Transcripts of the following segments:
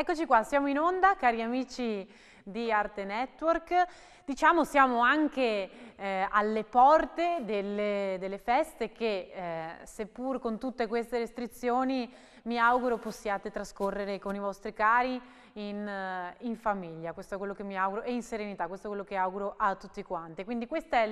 Eccoci qua, siamo in onda, cari amici di Arte Network. Diciamo siamo anche eh, alle porte delle, delle feste che, eh, seppur con tutte queste restrizioni, mi auguro possiate trascorrere con i vostri cari in, eh, in, famiglia, questo è quello che mi auguro, e in serenità, questo è quello che auguro a tutti quanti. Quindi questa è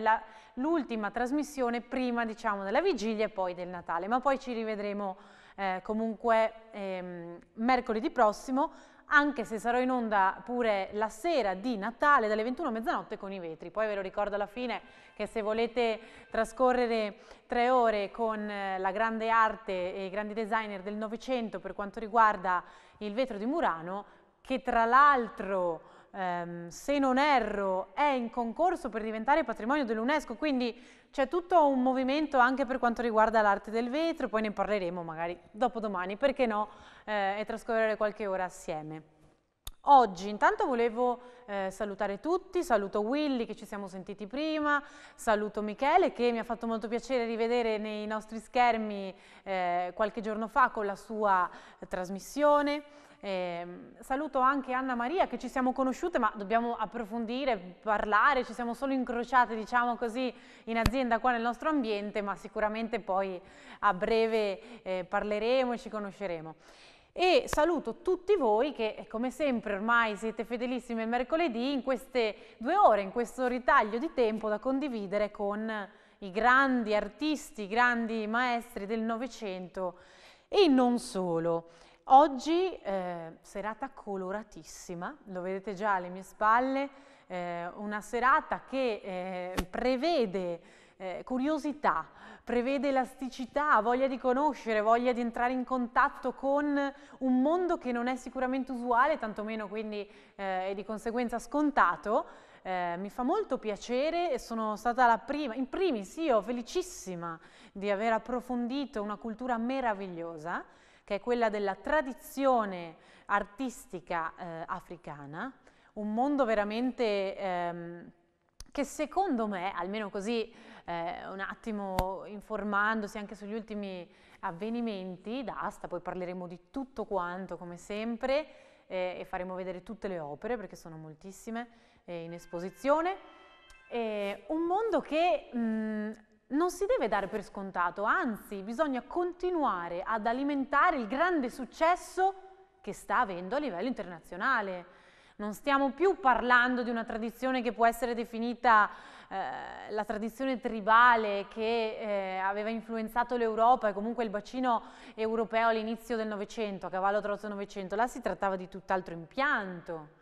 l'ultima trasmissione prima, diciamo, della vigilia e poi del Natale, ma poi ci rivedremo eh, comunque ehm, mercoledì prossimo, anche se sarò in onda pure la sera di Natale dalle 21 a mezzanotte con i vetri. Poi ve lo ricordo alla fine che se volete trascorrere tre ore con eh, la grande arte e i grandi designer del Novecento per quanto riguarda il vetro di Murano, che tra l'altro... Um, se non erro, è in concorso per diventare patrimonio dell'UNESCO, quindi c'è tutto un movimento anche per quanto riguarda l'arte del vetro, poi ne parleremo magari dopodomani, perché no, eh, e trascorrere qualche ora assieme. Oggi intanto volevo eh, salutare tutti, saluto Willy che ci siamo sentiti prima, saluto Michele che mi ha fatto molto piacere rivedere nei nostri schermi eh, qualche giorno fa con la sua eh, trasmissione, eh, saluto anche Anna Maria che ci siamo conosciute ma dobbiamo approfondire, parlare, ci siamo solo incrociate diciamo così in azienda qua nel nostro ambiente ma sicuramente poi a breve eh, parleremo e ci conosceremo. E saluto tutti voi che come sempre ormai siete fedelissimi il mercoledì in queste due ore, in questo ritaglio di tempo da condividere con i grandi artisti, i grandi maestri del Novecento e non solo. Oggi eh, serata coloratissima, lo vedete già alle mie spalle, eh, una serata che eh, prevede eh, curiosità, prevede elasticità, voglia di conoscere, voglia di entrare in contatto con un mondo che non è sicuramente usuale, tantomeno quindi eh, è di conseguenza scontato, eh, mi fa molto piacere e sono stata la prima, in primis io felicissima di aver approfondito una cultura meravigliosa che è quella della tradizione artistica eh, africana, un mondo veramente ehm, che secondo me, almeno così eh, un attimo informandosi anche sugli ultimi avvenimenti da Asta, poi parleremo di tutto quanto come sempre eh, e faremo vedere tutte le opere perché sono moltissime eh, in esposizione. un mondo che mh, mm, non si deve dare per scontato, anzi bisogna continuare ad alimentare il grande successo che sta avendo a livello internazionale. Non stiamo più parlando di una tradizione che può essere definita eh, la tradizione tribale che eh, aveva influenzato l'Europa e comunque il bacino europeo all'inizio del Novecento, a cavallo tra l'Ottocento e Novecento, là si trattava di tutt'altro impianto.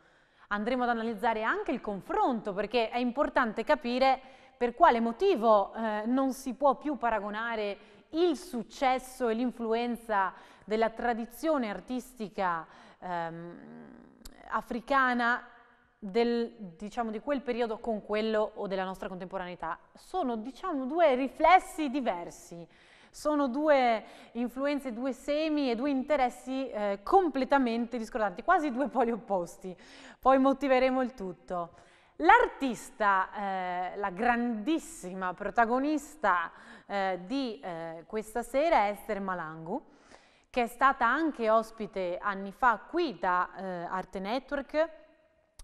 Andremo ad analizzare anche il confronto perché è importante capire per quale motivo eh, non si può più paragonare il successo e l'influenza della tradizione artistica ehm, africana del, diciamo, di quel periodo con quello o della nostra contemporaneità. Sono diciamo, due riflessi diversi, sono due influenze, due semi e due interessi eh, completamente discordanti, quasi due poli opposti. Poi motiveremo il tutto. L'artista, eh, la grandissima protagonista eh, di eh, questa sera è Esther Malangu, che è stata anche ospite anni fa qui da eh, Arte Network.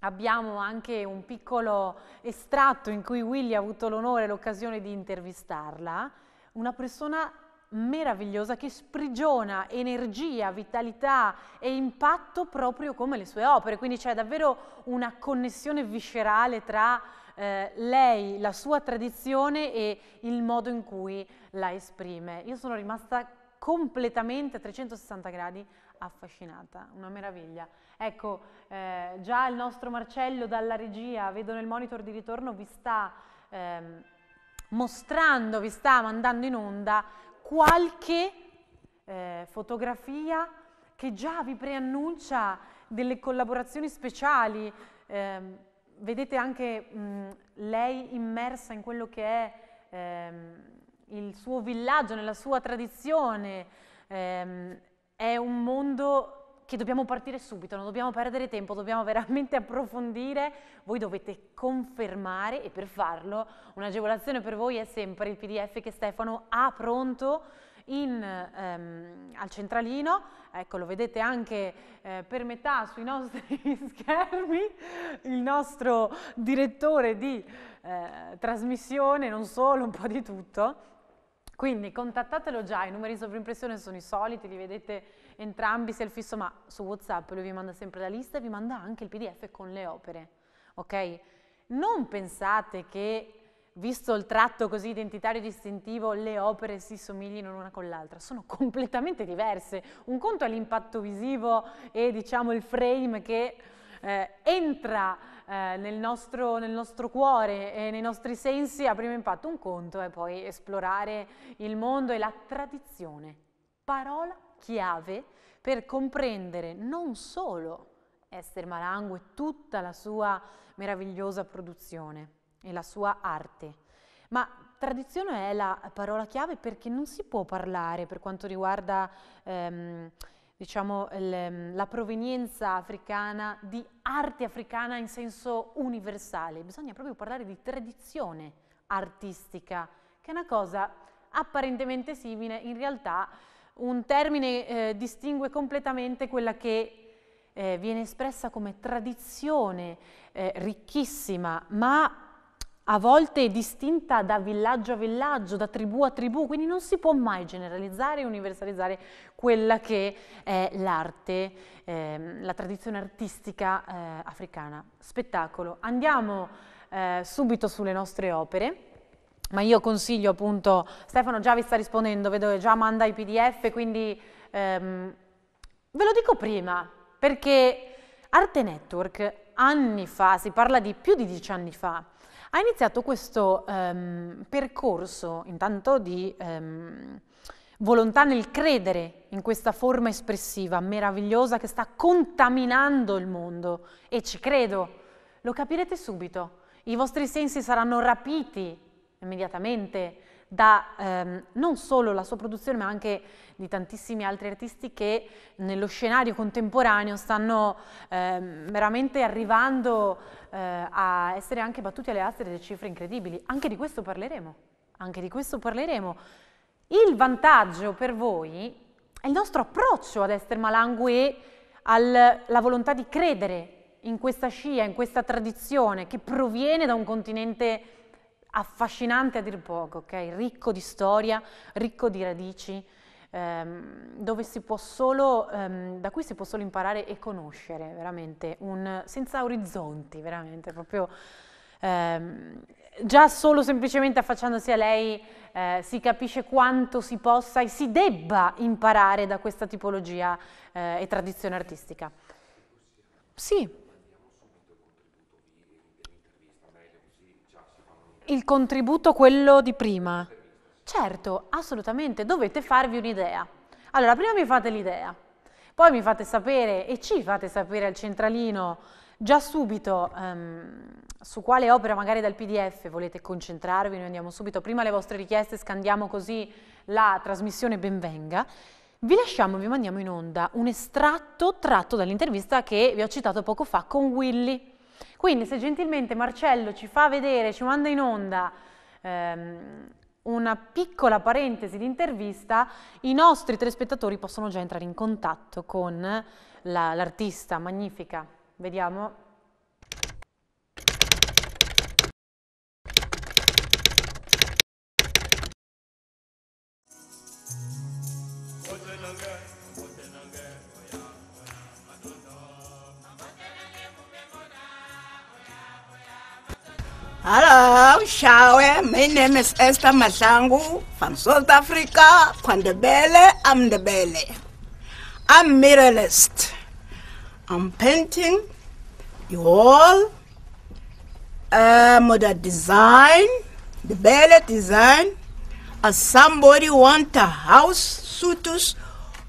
Abbiamo anche un piccolo estratto in cui Willy ha avuto l'onore e l'occasione di intervistarla. Una persona meravigliosa che sprigiona energia, vitalità e impatto proprio come le sue opere, quindi c'è davvero una connessione viscerale tra eh, lei, la sua tradizione e il modo in cui la esprime. Io sono rimasta completamente a 360 gradi affascinata, una meraviglia. Ecco, eh, già il nostro Marcello dalla regia, vedo nel monitor di ritorno, vi sta... Ehm, mostrando, vi sta mandando in onda qualche eh, fotografia che già vi preannuncia delle collaborazioni speciali. Eh, vedete anche mh, lei immersa in quello che è ehm, il suo villaggio, nella sua tradizione. Eh, è un mondo che dobbiamo partire subito, non dobbiamo perdere tempo, dobbiamo veramente approfondire, voi dovete confermare e per farlo un'agevolazione per voi è sempre il PDF che Stefano ha pronto in, ehm, al centralino, ecco lo vedete anche eh, per metà sui nostri schermi, il nostro direttore di eh, trasmissione, non solo, un po' di tutto. Quindi contattatelo già, i numeri di sovrimpressione sono i soliti, li vedete entrambi se il fisso, ma su WhatsApp lui vi manda sempre la lista e vi manda anche il PDF con le opere, ok? Non pensate che visto il tratto così identitario e distintivo, le opere si somiglino l'una con l'altra, sono completamente diverse. Un conto è l'impatto visivo e diciamo il frame che eh, entra eh, nel, nostro, nel, nostro, cuore e nei nostri sensi a primo impatto, un conto è poi esplorare il mondo e la tradizione, parola chiave per comprendere non solo Esther Malango e tutta la sua meravigliosa produzione e la sua arte, ma tradizione è la parola chiave perché non si può parlare per quanto riguarda ehm, diciamo, ehm, la provenienza africana di arte africana in senso universale, bisogna proprio parlare di tradizione artistica, che è una cosa apparentemente simile, in realtà un termine eh, distingue completamente quella che eh, viene espressa come tradizione eh, ricchissima, ma a volte distinta da villaggio a villaggio, da tribù a tribù, quindi non si può mai generalizzare e universalizzare quella che è l'arte, ehm, la tradizione artistica eh, africana. Spettacolo. Andiamo eh, subito sulle nostre opere. Ma io consiglio appunto, Stefano già vi sta rispondendo, vedo che già manda i pdf, quindi ehm, ve lo dico prima, perché Arte Network anni fa, si parla di più di dieci anni fa, ha iniziato questo ehm, percorso intanto di ehm, volontà nel credere in questa forma espressiva meravigliosa che sta contaminando il mondo e ci credo, lo capirete subito, i vostri sensi saranno rapiti immediatamente da ehm, non solo la sua produzione ma anche di tantissimi altri artisti che nello scenario contemporaneo stanno ehm, veramente arrivando eh, a essere anche battuti alle aste delle cifre incredibili. Anche di questo parleremo, anche di questo parleremo. Il vantaggio per voi è il nostro approccio ad Esther Malangu e alla volontà di credere in questa scia, in questa tradizione che proviene da un continente affascinante a dir poco, okay? ricco di storia, ricco di radici, ehm, solo, ehm, da cui si può solo imparare e conoscere, veramente, un, senza orizzonti, veramente, proprio... Ehm, già solo semplicemente affacciandosi a lei eh, si capisce quanto si possa e si debba imparare da questa tipologia eh, e tradizione artistica. Sì, il contributo quello di prima? Certo, assolutamente, dovete farvi un'idea. Allora, prima mi fate l'idea, poi mi fate sapere e ci fate sapere al centralino già subito um, su quale opera magari dal PDF volete concentrarvi, noi andiamo subito, prima le vostre richieste scandiamo così la trasmissione benvenga. Vi lasciamo, vi mandiamo in onda un estratto tratto dall'intervista che vi ho citato poco fa con Willy. Quindi se gentilmente Marcello ci fa vedere, ci manda in onda ehm, una piccola parentesi di intervista, i nostri telespettatori possono già entrare in contatto con l'artista la, magnifica. Vediamo. Hello, Shawe. My name is Esther Mashangu from South Africa. Kwandebele, I'm the belly. I'm muralist. I'm painting you all. Uh, design, the belly design. As somebody want a house, suitus,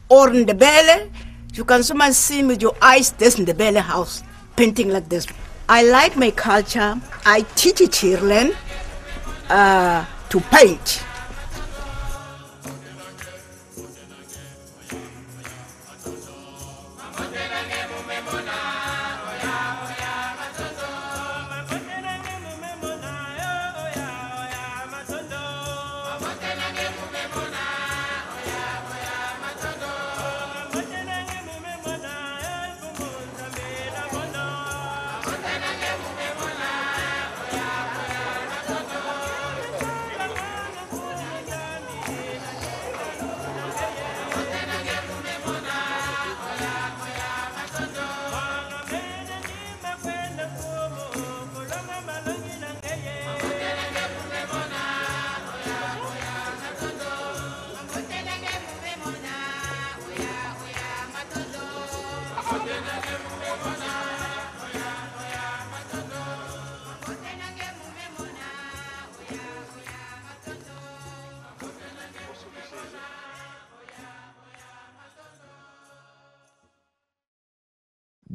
or in the belly, you can somehow see with your eyes this in the belly house, painting like this. I like my culture. I teach children uh, to paint.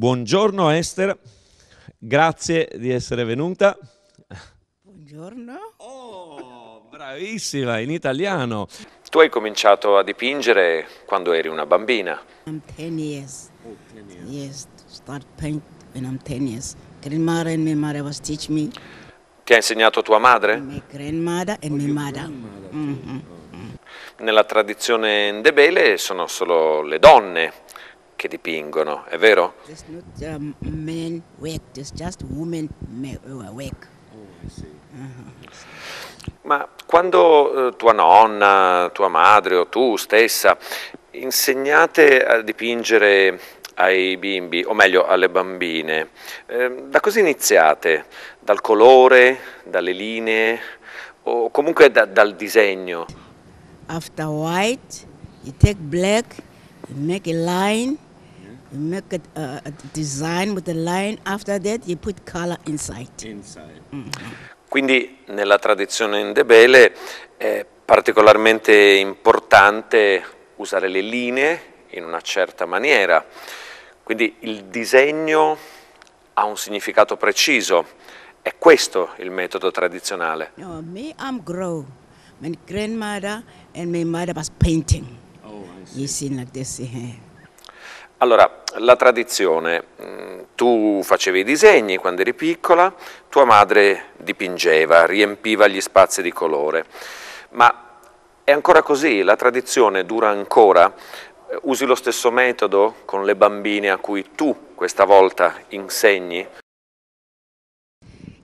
Buongiorno Esther, grazie di essere venuta. Buongiorno. Oh, bravissima, in italiano. Tu hai cominciato a dipingere quando eri una bambina. I'm 10 years. Oh, years. Yes, start painting when I'm 10 years. Grandmother and my mother was teach me. Ti ha insegnato tua madre? My grandmother and oh, my mother. Mm -hmm. Nella tradizione ndebele sono solo le donne che dipingono, è vero? Ma quando eh, tua nonna, tua madre o tu stessa insegnate a dipingere ai bimbi, o meglio alle bambine, ehm, da cosa iniziate? Dal colore, dalle linee o comunque da, dal disegno? After white, you take black, you make a line, make it, uh, a design with a line, after that you put color inside. inside. Mm Quindi nella tradizione indebele è particolarmente importante usare le linee in una certa maniera. Quindi il disegno ha un significato preciso. È questo il metodo tradizionale. No, me I'm grow. My grandmother and my mother was painting. Oh, I see. You see like this. Allora, la tradizione, mm, tu facevi i disegni quando eri piccola, tua madre dipingeva, riempiva gli spazi di colore, ma è ancora così, la tradizione dura ancora, usi lo stesso metodo con le bambine a cui tu questa volta insegni?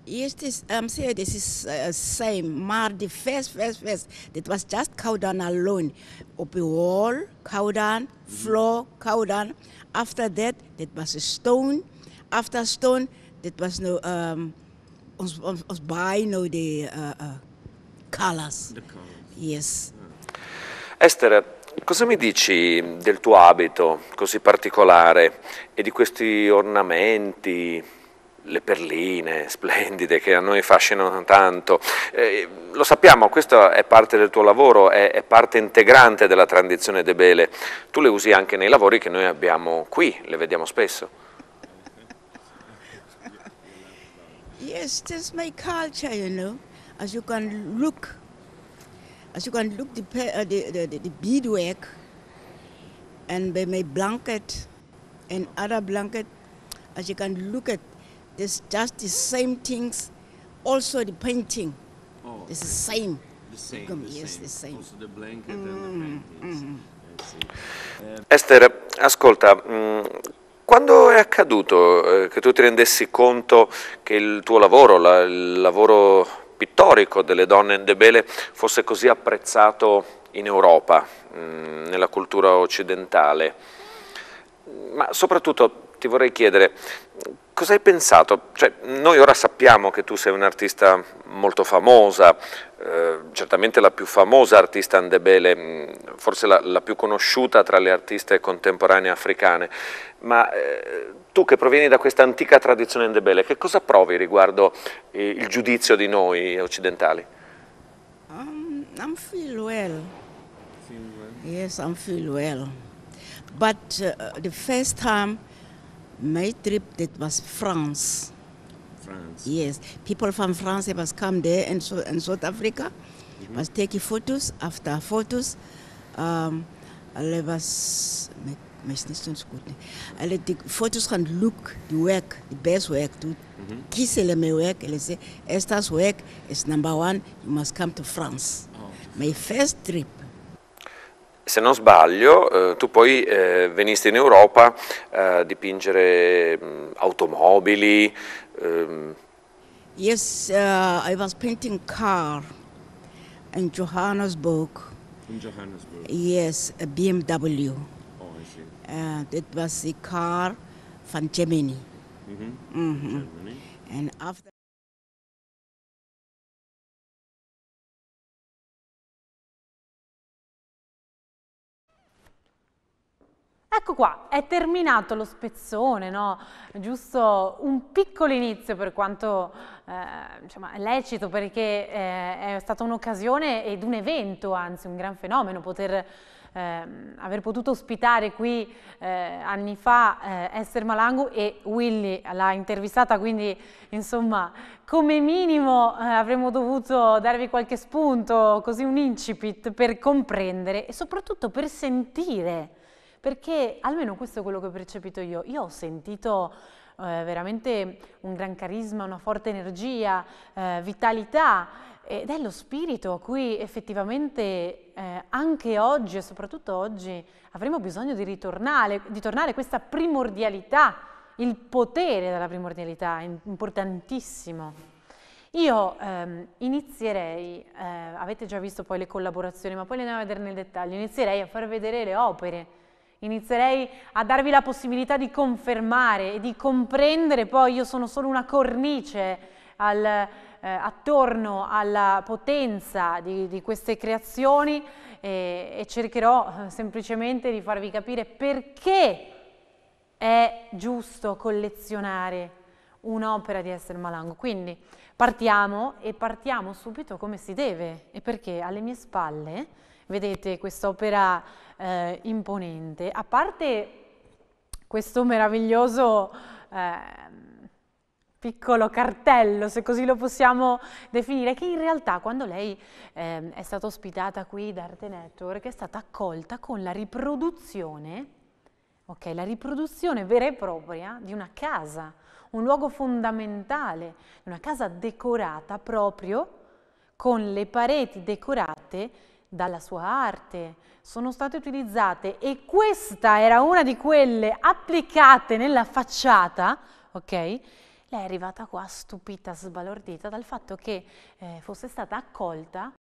It is, I'm saying this is uh, same, but the first, first, first, it was just Kaudan alone. Up wall, Kaudan, floor, Kaudan. After that, it was a stone. After stone, it was no, um, was, was by no the uh, uh, colors. The colors. Yes. Ah. Esther, Cosa mi dici del tuo abito così particolare e di questi ornamenti le perline splendide che a noi fascinano tanto. Eh, lo sappiamo, questa è parte del tuo lavoro, è, è, parte integrante della tradizione de Bele. Tu le usi anche nei lavori che noi abbiamo qui, le vediamo spesso. Yes, this is my culture, you know. As you can look, as you can look the, uh, the, the, the beadwork and my blanket and other blanket, as you can look at It's just the same things. Also the painting. Oh, it's okay. the same. The same, the yes, same. The same. Also the blanket mm, and the mm, paintings. Mm. Eh. Esther, ascolta, mh, mm, quando è accaduto eh, che tu ti rendessi conto che il tuo lavoro, la, il lavoro pittorico delle donne in Debele, fosse così apprezzato in Europa, mh, mm, nella cultura occidentale? ma soprattutto ti vorrei chiedere, cosa hai pensato? Cioè, noi ora sappiamo che tu sei un'artista molto famosa, eh, certamente la più famosa artista andebele, mm, forse la, la, più conosciuta tra le artiste contemporanee africane, ma eh, tu che provieni da questa antica tradizione andebele, che cosa provi riguardo eh, il giudizio di noi occidentali? Um, I'm feel well. Feel well. Yes, I'm feel well. But uh, the first time, my trip, that was France. France. Yes, people from France must come there and, so, and South Africa, mm -hmm. was taking photos after photos. Um, I was let the photos can look the work, the best work. toe. Mm -hmm. Kies hulle my work? Hulle Esther's work is number 1, you must come to France. Oh. My first trip se non sbaglio, eh, tu poi eh, venisti in Europa eh, a eh, dipingere mh, mm, automobili. Ehm. Yes, uh, I was painting car in Johannesburg. In Johannesburg? Yes, a BMW. Oh, I see. And it was a car from Germany. Mm -hmm. Mm -hmm. Germany. And after Ecco qua, è terminato lo spezzone, no? giusto un piccolo inizio per quanto eh, diciamo, lecito perché eh, è stata un'occasione ed un evento, anzi un gran fenomeno, poter eh, aver potuto ospitare qui eh, anni fa eh, Esther Malangu e Willy l'ha intervistata, quindi insomma come minimo eh, avremmo dovuto darvi qualche spunto, così un incipit per comprendere e soprattutto per sentire perché almeno questo è quello che ho percepito io. Io ho sentito eh, veramente un gran carisma, una forte energia, eh, vitalità eh, ed è lo spirito a cui effettivamente eh, anche oggi e soprattutto oggi avremo bisogno di ritornare, di tornare questa primordialità, il potere della primordialità, è importantissimo. Io ehm, inizierei, eh, avete già visto poi le collaborazioni, ma poi le andiamo a vedere nel dettaglio, inizierei a far vedere le opere Inizierei a darvi la possibilità di confermare e di comprendere, poi io sono solo una cornice al, eh, attorno alla potenza di, di queste creazioni eh, e cercherò eh, semplicemente di farvi capire perché è giusto collezionare un'opera di Esther Malango. Quindi partiamo e partiamo subito come si deve e perché alle mie spalle vedete quest'opera eh, imponente. A parte questo meraviglioso eh, piccolo cartello, se così lo possiamo definire, che in realtà quando lei eh, è stata ospitata qui da Arte Network è stata accolta con la riproduzione, okay, la riproduzione vera e propria di una casa, un luogo fondamentale, una casa decorata proprio con le pareti decorate dalla sua arte, sono state utilizzate e questa era una di quelle applicate nella facciata, ok? Lei è arrivata qua stupita, sbalordita dal fatto che eh, fosse stata accolta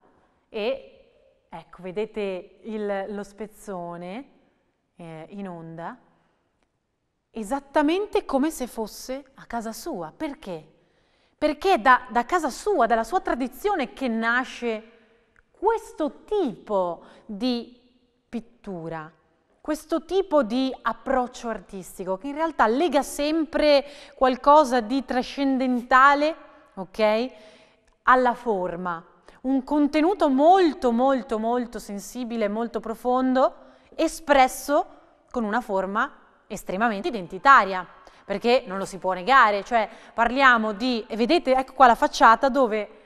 e, ecco, vedete il, lo spezzone eh, in onda, esattamente come se fosse a casa sua. Perché? Perché da, da casa sua, dalla sua tradizione che nasce questo tipo di pittura, questo tipo di approccio artistico che in realtà lega sempre qualcosa di trascendentale, ok, alla forma, un contenuto molto molto molto sensibile, molto profondo, espresso con una forma estremamente identitaria, perché non lo si può negare, cioè parliamo di, vedete, ecco qua la facciata dove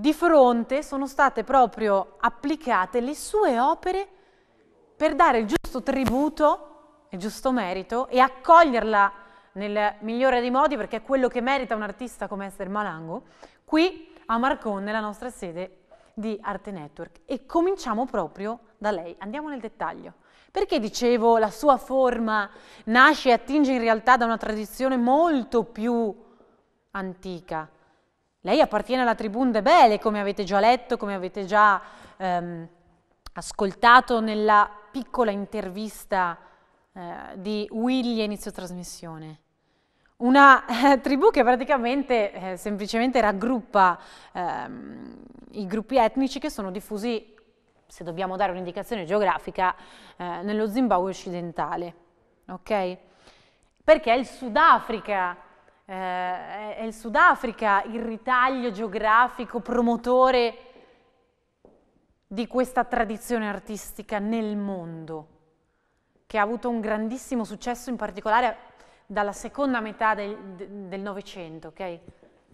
di fronte sono state proprio applicate le sue opere per dare il giusto tributo, il giusto merito e accoglierla nel migliore dei modi perché è quello che merita un artista come Esther Malango, qui a Marcon nella nostra sede di Arte Network e cominciamo proprio da lei, andiamo nel dettaglio. Perché dicevo la sua forma nasce e attinge in realtà da una tradizione molto più antica, lei appartiene alla tribù de Bele, come avete già letto, come avete già ehm, ascoltato nella piccola intervista eh, di Willy a inizio trasmissione. Una eh, tribù che praticamente eh, semplicemente raggruppa ehm, i gruppi etnici che sono diffusi, se dobbiamo dare un'indicazione geografica, eh, nello Zimbabwe occidentale. Okay? Perché il Sudafrica eh, è il Sudafrica il ritaglio geografico promotore di questa tradizione artistica nel mondo, che ha avuto un grandissimo successo in particolare dalla seconda metà del Novecento, ok?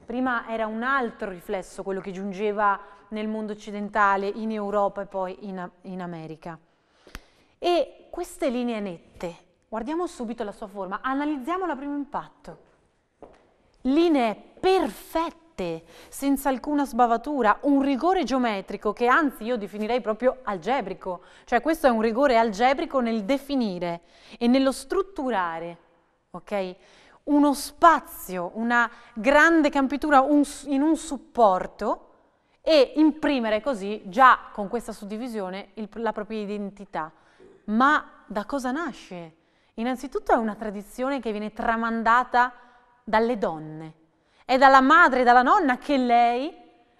Prima era un altro riflesso quello che giungeva nel mondo occidentale, in Europa e poi in, in America. E queste linee nette, guardiamo subito la sua forma, analizziamo la primo impatto linee perfette, senza alcuna sbavatura, un rigore geometrico che anzi io definirei proprio algebrico, cioè questo è un rigore algebrico nel definire e nello strutturare, ok? Uno spazio, una grande campitura un, in un supporto e imprimere così, già con questa suddivisione, il, la propria identità. Ma da cosa nasce? Innanzitutto è una tradizione che viene tramandata dalle donne. È dalla madre, dalla nonna che lei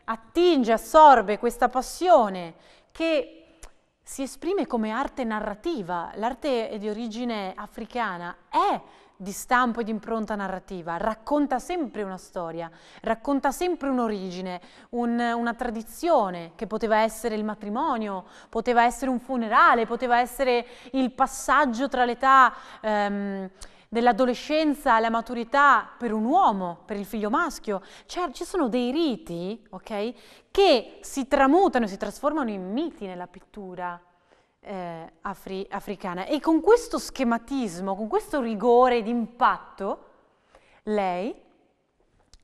attinge, assorbe questa passione che si esprime come arte narrativa. L'arte di origine africana è di stampo e di impronta narrativa, racconta sempre una storia, racconta sempre un'origine, un, una tradizione che poteva essere il matrimonio, poteva essere un funerale, poteva essere il passaggio tra l'età... Um, dell'adolescenza alla maturità per un uomo, per il figlio maschio. Cioè, ci sono dei riti, okay, che si tramutano e si trasformano in miti nella pittura eh, afri africana. E con questo schematismo, con questo rigore d'impatto, lei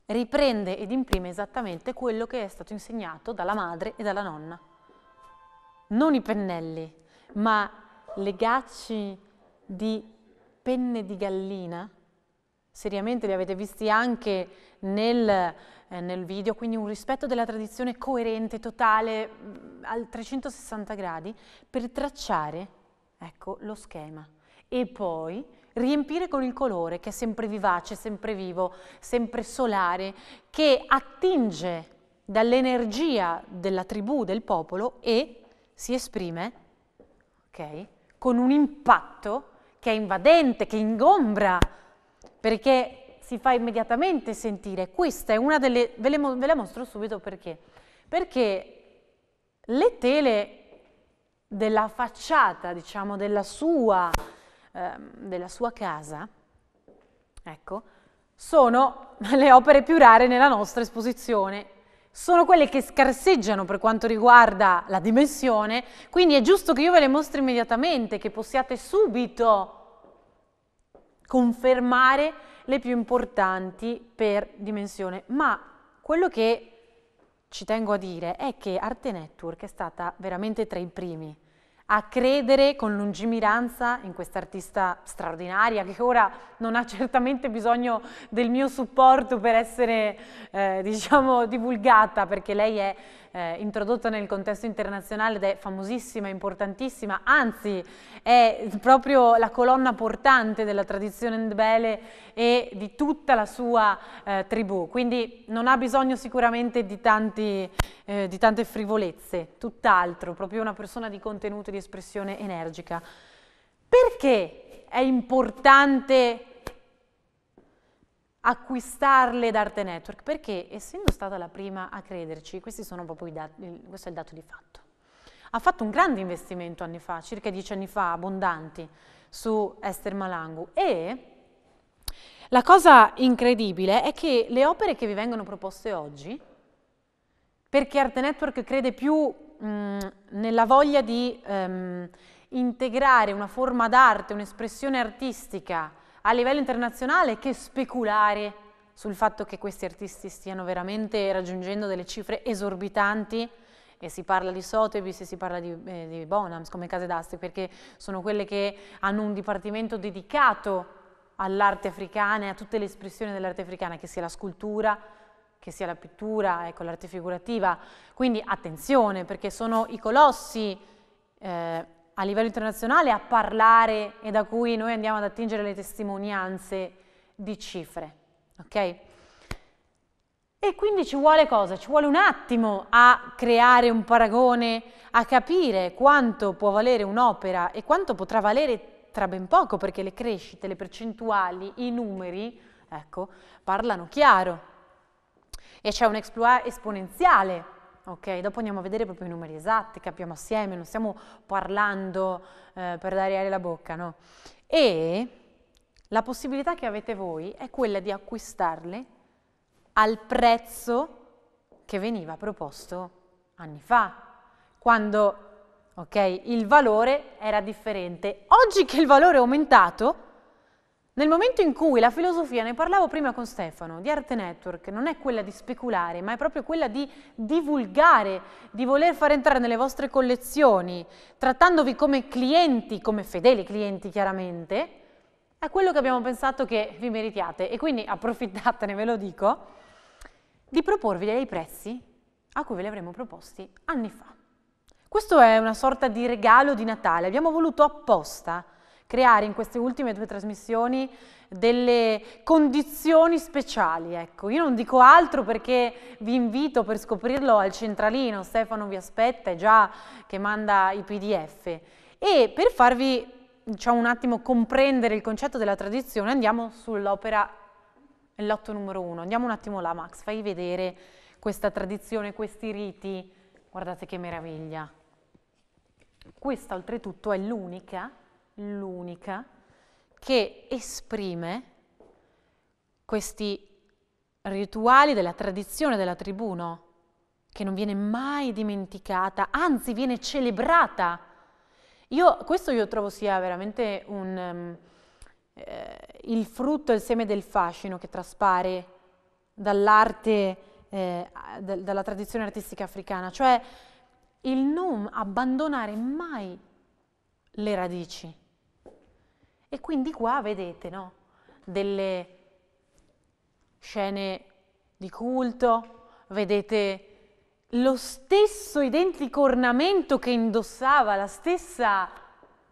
riprende ed imprime esattamente quello che è stato insegnato dalla madre e dalla nonna. Non i pennelli, ma legacci di penne di gallina? Seriamente li avete visti anche nel, eh, nel video, quindi un rispetto della tradizione coerente, totale, mm, al 360 gradi, per tracciare, ecco, lo schema. E poi riempire con il colore che è sempre vivace, sempre vivo, sempre solare, che attinge dall'energia della tribù, del popolo e si esprime okay, con un impatto che è invadente, che ingombra, perché si fa immediatamente sentire. Questa è una delle... ve, le, ve la mostro subito perché. Perché le tele della facciata, diciamo, della sua, eh, della sua casa, ecco, sono le opere più rare nella nostra esposizione sono quelle che scarseggiano per quanto riguarda la dimensione, quindi è giusto che io ve le mostri immediatamente, che possiate subito confermare le più importanti per dimensione. Ma quello che ci tengo a dire è che Arte Network è stata veramente tra i primi a credere con lungimiranza in quest'artista straordinaria che ora non ha certamente bisogno del mio supporto per essere eh, diciamo divulgata perché lei è eh, introdotta nel contesto internazionale ed è famosissima, importantissima, anzi è proprio la colonna portante della tradizione Ndbele e di tutta la sua eh, tribù, quindi non ha bisogno sicuramente di, tanti, eh, di tante frivolezze, tutt'altro, proprio una persona di contenuto e di espressione energica. Perché è importante acquistarle da Arte Network, perché essendo stata la prima a crederci, dati, questo è il dato di fatto. Ha fatto un grande investimento anni fa, circa dieci anni fa, abbondanti, su Esther Malangu e la cosa incredibile è che le opere che vi vengono proposte oggi, perché Arte Network crede più mh, mm, nella voglia di um, integrare una forma d'arte, un'espressione artistica a livello internazionale che speculare sul fatto che questi artisti stiano veramente raggiungendo delle cifre esorbitanti e si parla di Sotheby's e si parla di, eh, di Bonhams come case d'aste perché sono quelle che hanno un dipartimento dedicato all'arte africana e a tutte le espressioni dell'arte africana, che sia la scultura, che sia la pittura, ecco, l'arte figurativa. Quindi attenzione perché sono i colossi eh, a livello internazionale a parlare e da cui noi andiamo ad attingere le testimonianze di cifre, ok? E quindi ci vuole cosa? Ci vuole un attimo a creare un paragone, a capire quanto può valere un'opera e quanto potrà valere tra ben poco, perché le crescite, le percentuali, i numeri, ecco, parlano chiaro. E c'è un esponenziale ok? Dopo andiamo a vedere proprio i numeri esatti, capiamo assieme, non stiamo parlando eh, per dare aria alla bocca, no? E la possibilità che avete voi è quella di acquistarle al prezzo che veniva proposto anni fa, quando okay, il valore era differente. Oggi che il valore è aumentato, nel momento in cui la filosofia, ne parlavo prima con Stefano, di Arte Network, non è quella di speculare, ma è proprio quella di divulgare, di voler far entrare nelle vostre collezioni, trattandovi come clienti, come fedeli clienti chiaramente, è quello che abbiamo pensato che vi meritiate. E quindi approfittatene, ve lo dico, di proporvi dei prezzi a cui ve li avremmo proposti anni fa. Questo è una sorta di regalo di Natale, abbiamo voluto apposta creare in queste ultime due trasmissioni delle condizioni speciali. Ecco, io non dico altro perché vi invito per scoprirlo al centralino, Stefano vi aspetta, è già che manda i pdf. E per farvi diciamo, un attimo comprendere il concetto della tradizione andiamo sull'opera, l'otto numero uno, andiamo un attimo là Max, fai vedere questa tradizione, questi riti, guardate che meraviglia. Questa oltretutto è l'unica l'unica che esprime questi rituali della tradizione della tribù, no? che non viene mai dimenticata, anzi viene celebrata. Io, questo io trovo sia veramente un, ehm, eh, il frutto, il seme del fascino che traspare dall'arte, eh, d- dalla tradizione artistica africana, cioè il non abbandonare mai le radici, e quindi qua vedete no? delle scene di culto, vedete lo stesso identico ornamento che indossava la stessa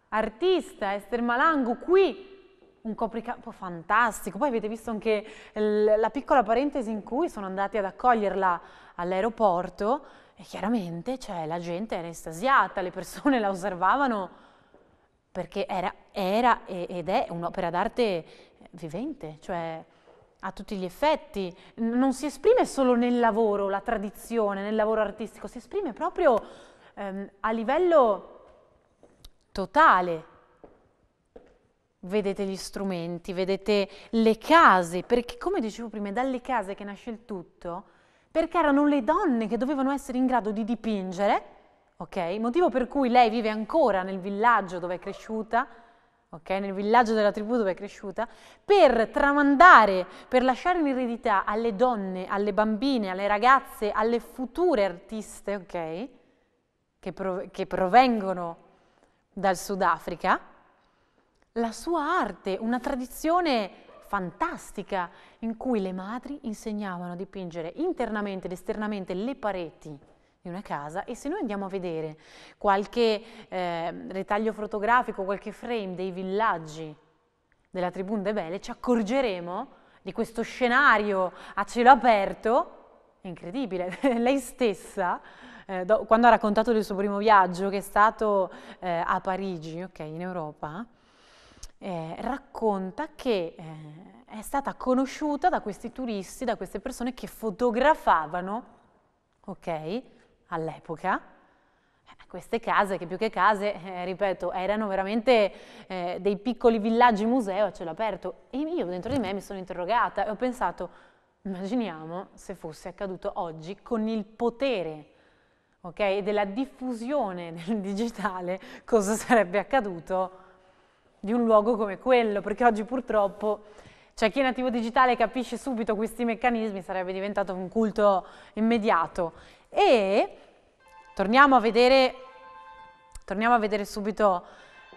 artista Esther Malango qui un copricapo fantastico. Poi avete visto anche la piccola parentesi in cui sono andati ad accoglierla all'aeroporto e chiaramente cioè, la gente era estasiata, le persone la osservavano perché era, era ed è un'opera d'arte vivente, cioè a tutti gli effetti, non si esprime solo nel lavoro, la tradizione, nel lavoro artistico, si esprime proprio ehm, a livello totale. Vedete gli strumenti, vedete le case, perché come dicevo prima, è dalle case che nasce il tutto, perché erano le donne che dovevano essere in grado di dipingere, ok? Motivo per cui lei vive ancora nel villaggio dove è cresciuta, ok? Nel villaggio della tribù dove è cresciuta, per tramandare, per lasciare in eredità alle donne, alle bambine, alle ragazze, alle future artiste, ok? Che, prov- che provengono dal Sudafrica, la sua arte, una tradizione fantastica in cui le madri insegnavano a dipingere internamente ed esternamente le pareti di una casa e se noi andiamo a vedere qualche eh, ritaglio fotografico, qualche frame dei villaggi della tribù Ndebele, ci accorgeremo di questo scenario a cielo aperto, incredibile, lei stessa, eh, do, quando ha raccontato del suo primo viaggio che è stato eh, a Parigi, ok, in Europa, eh, racconta che eh, è stata conosciuta da questi turisti, da queste persone che fotografavano, ok, all'epoca, eh, queste case, che più che case, eh, ripeto, erano veramente eh, dei piccoli villaggi museo a cielo aperto. E io dentro di me mi sono interrogata e ho pensato, immaginiamo se fosse accaduto oggi con il potere okay, della diffusione del digitale, cosa sarebbe accaduto di un luogo come quello, perché oggi purtroppo c'è cioè, chi è nativo digitale capisce subito questi meccanismi, sarebbe diventato un culto immediato. E torniamo a vedere, torniamo a vedere subito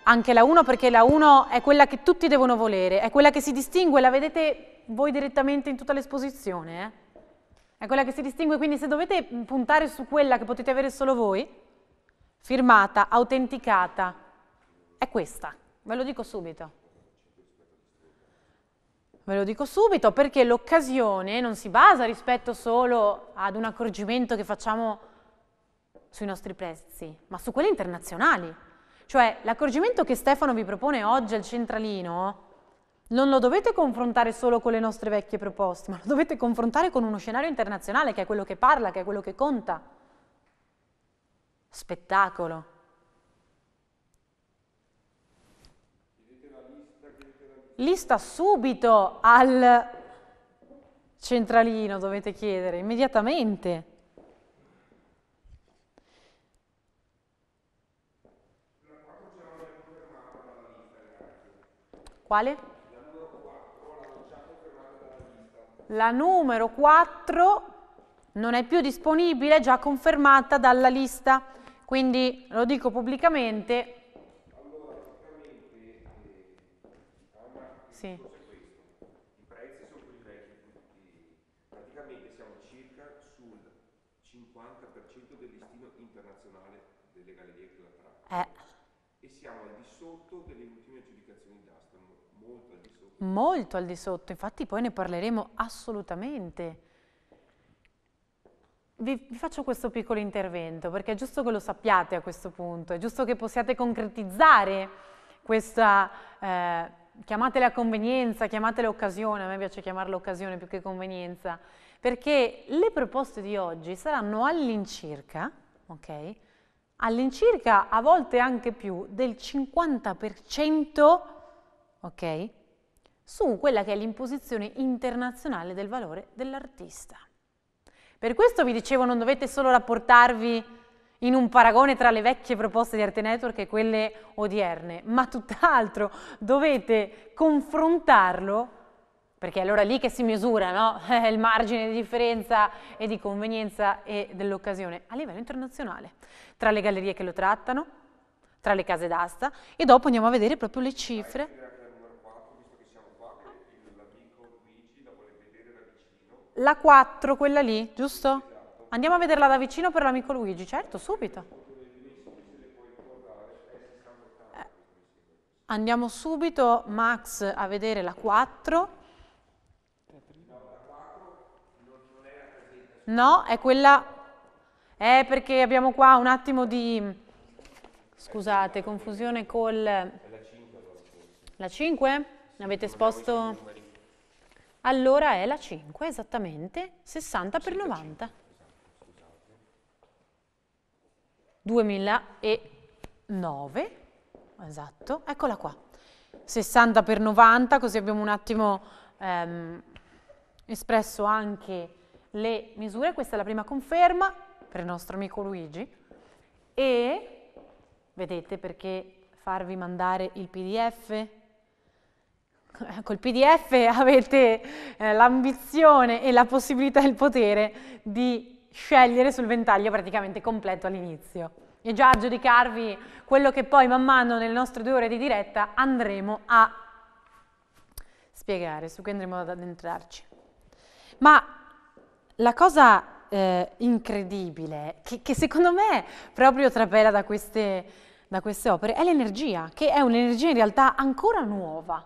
anche la 1 perché la 1 è quella che tutti devono volere, è quella che si distingue, la vedete voi direttamente in tutta l'esposizione, eh? è quella che si distingue, quindi se dovete puntare su quella che potete avere solo voi, firmata, autenticata, è questa, ve lo dico subito. Ve lo dico subito perché l'occasione non si basa rispetto solo ad un accorgimento che facciamo sui nostri prezzi, ma su quelli internazionali. Cioè l'accorgimento che Stefano vi propone oggi al centralino non lo dovete confrontare solo con le nostre vecchie proposte, ma lo dovete confrontare con uno scenario internazionale che è quello che parla, che è quello che conta. Spettacolo. lista subito al centralino, dovete chiedere, immediatamente. Quale? La numero 4 non è più disponibile, è già confermata dalla lista, quindi lo dico pubblicamente, Sì. I prezzi sono quelli vecchi, praticamente siamo circa sul 50% del listino internazionale delle gallerie che la eh. E siamo al di sotto delle ultime aggiudicazioni d'asta, molto al di sotto. Molto al di sotto, infatti poi ne parleremo assolutamente. Vi, vi, faccio questo piccolo intervento perché è giusto che lo sappiate a questo punto, è giusto che possiate concretizzare questa... Eh, chiamatele a convenienza, chiamatele occasione, a me piace chiamarla occasione più che convenienza, perché le proposte di oggi saranno all'incirca, ok? All'incirca, a volte anche più, del 50%, ok? Su quella che è l'imposizione internazionale del valore dell'artista. Per questo vi dicevo non dovete solo rapportarvi in un paragone tra le vecchie proposte di Arte Network e quelle odierne, ma tutt'altro, dovete confrontarlo perché è allora lì che si misura no? il margine di differenza e di convenienza e dell'occasione a livello internazionale, tra le gallerie che lo trattano, tra le case d'asta e dopo andiamo a vedere proprio le cifre. La 4, quella lì, giusto? Andiamo a vederla da vicino per l'amico Luigi, certo, subito. Eh, andiamo subito, Max, a vedere la 4. No, è quella... È perché abbiamo qua un attimo di... Scusate, confusione col... La 5? Ne avete sposto... Allora è la 5, esattamente, 60 per 90. 2009, esatto, eccola qua, 60 per 90, così abbiamo un attimo ehm, espresso anche le misure, questa è la prima conferma per il nostro amico Luigi e vedete perché farvi mandare il pdf? Col ecco, pdf avete eh, l'ambizione e la possibilità e il potere di scegliere sul ventaglio praticamente completo all'inizio e già giudicarvi quello che poi man mano nelle nostre due ore di diretta andremo a spiegare, su cui andremo ad addentrarci. Ma la cosa eh, incredibile, che, che, secondo me proprio trapela da queste, da queste opere, è l'energia, che è un'energia in realtà ancora nuova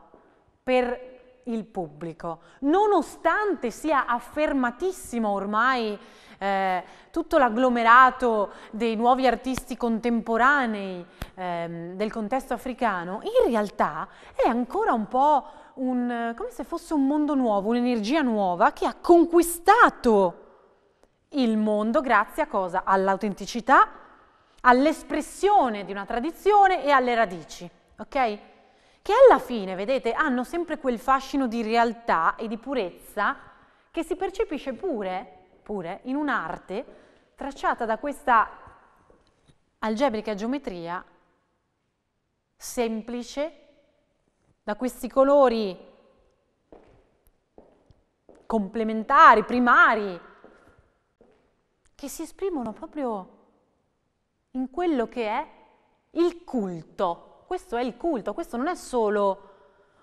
per il pubblico, nonostante sia affermatissimo ormai eh, tutto l'agglomerato dei nuovi artisti contemporanei ehm, del contesto africano, in realtà è ancora un po' un, come se fosse un mondo nuovo, un'energia nuova che ha conquistato il mondo grazie a cosa? All'autenticità, all'espressione di una tradizione e alle radici, ok? Che alla fine, vedete, hanno sempre quel fascino di realtà e di purezza che si percepisce pure pure, in un'arte tracciata da questa algebrica geometria semplice, da questi colori complementari, primari, che si esprimono proprio in quello che è il culto. Questo è il culto, questo non è solo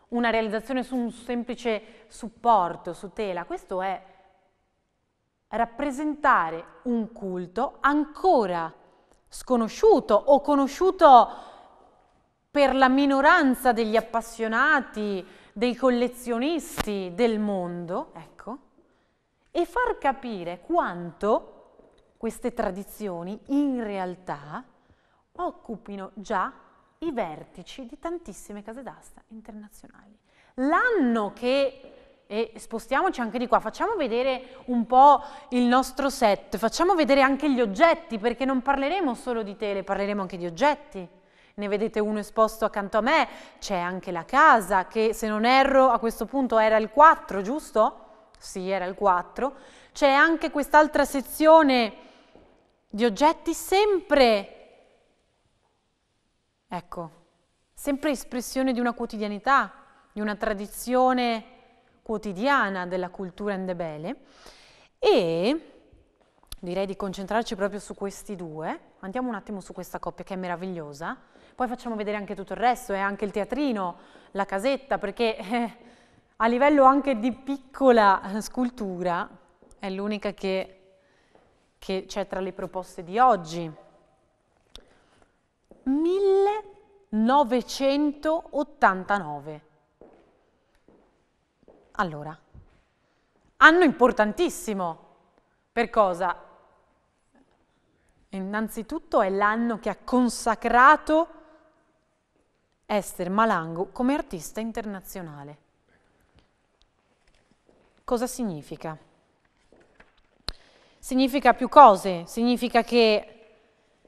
una realizzazione su un semplice supporto, su tela, questo è rappresentare un culto ancora sconosciuto o conosciuto per la minoranza degli appassionati, dei collezionisti del mondo, ecco, e far capire quanto queste tradizioni in realtà occupino già i vertici di tantissime case d'asta internazionali. L'anno che e spostiamoci anche di qua, facciamo vedere un po' il nostro set, facciamo vedere anche gli oggetti, perché non parleremo solo di tele, parleremo anche di oggetti. Ne vedete uno esposto accanto a me, c'è anche la casa, che se non erro a questo punto era il 4, giusto? Sì, era il 4. C'è anche quest'altra sezione di oggetti sempre, ecco, sempre espressione di una quotidianità, di una tradizione quotidiana della cultura endebele e direi di concentrarci proprio su questi due. Andiamo un attimo su questa coppia che è meravigliosa, poi facciamo vedere anche tutto il resto e eh, anche il teatrino, la casetta, perché eh, a livello anche di piccola scultura è l'unica che che c'è tra le proposte di oggi. 1989. Allora, anno importantissimo, per cosa? Innanzitutto è l'anno che ha consacrato Esther Malango come artista internazionale. Cosa significa? Significa più cose, significa che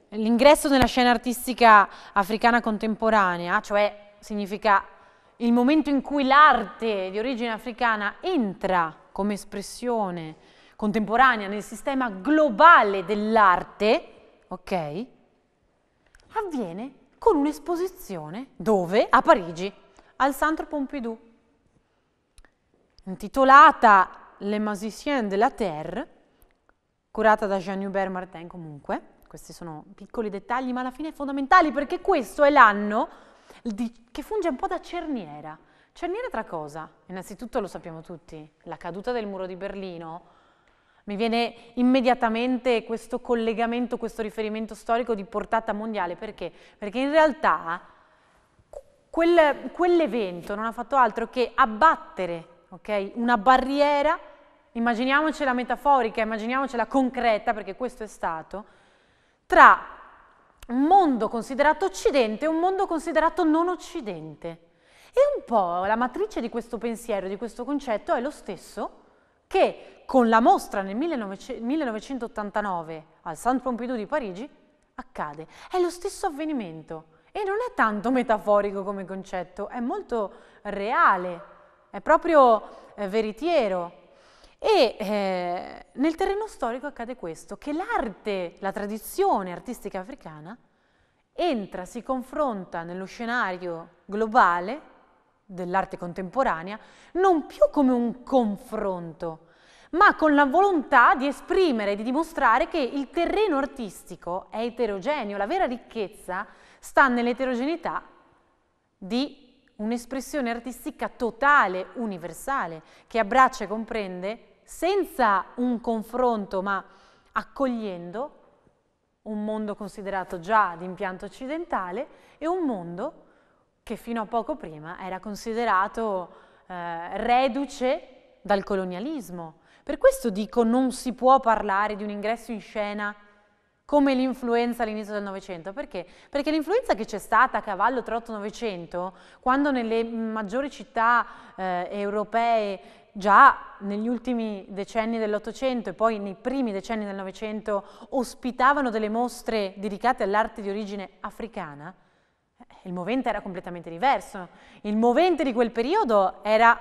l'ingresso nella scena artistica africana contemporanea, cioè significa il momento in cui l'arte di origine africana entra come espressione contemporanea nel sistema globale dell'arte, ok? Avviene con un'esposizione dove? A Parigi, al Centre Pompidou, intitolata Les Musiciens de la Terre, curata da Jean-Hubert Martin comunque. Questi sono piccoli dettagli, ma alla fine fondamentali perché questo è l'anno di, che funge un po' da cerniera. Cerniera tra cosa? Innanzitutto lo sappiamo tutti, la caduta del muro di Berlino. Mi viene immediatamente questo collegamento, questo riferimento storico di portata mondiale. Perché? Perché in realtà quel, quell'evento non ha fatto altro che abbattere okay, una barriera, immaginiamocela metaforica, immaginiamocela concreta, perché questo è stato, tra un mondo considerato occidente e un mondo considerato non occidente. E un po' la matrice di questo pensiero, di questo concetto è lo stesso che con la mostra nel 1989 al Saint Pompidou di Parigi accade. È lo stesso avvenimento e non è tanto metaforico come concetto, è molto reale, è proprio eh, veritiero. E eh, nel terreno storico accade questo, che l'arte, la tradizione artistica africana entra, si confronta nello scenario globale dell'arte contemporanea non più come un confronto, ma con la volontà di esprimere, di dimostrare che il terreno artistico è eterogeneo, la vera ricchezza sta nell'eterogeneità di un'espressione artistica totale, universale, che abbraccia e comprende senza un confronto ma accogliendo un mondo considerato già di impianto occidentale e un mondo che fino a poco prima era considerato eh, reduce dal colonialismo. Per questo dico non si può parlare di un ingresso in scena come l'influenza all'inizio del Novecento. Perché? Perché l'influenza che c'è stata a cavallo tra 8 e 900, quando nelle maggiori città eh, europee già negli ultimi decenni dell'Ottocento e poi nei primi decenni del Novecento ospitavano delle mostre dedicate all'arte di origine africana, eh, il movente era completamente diverso. Il movente di quel periodo era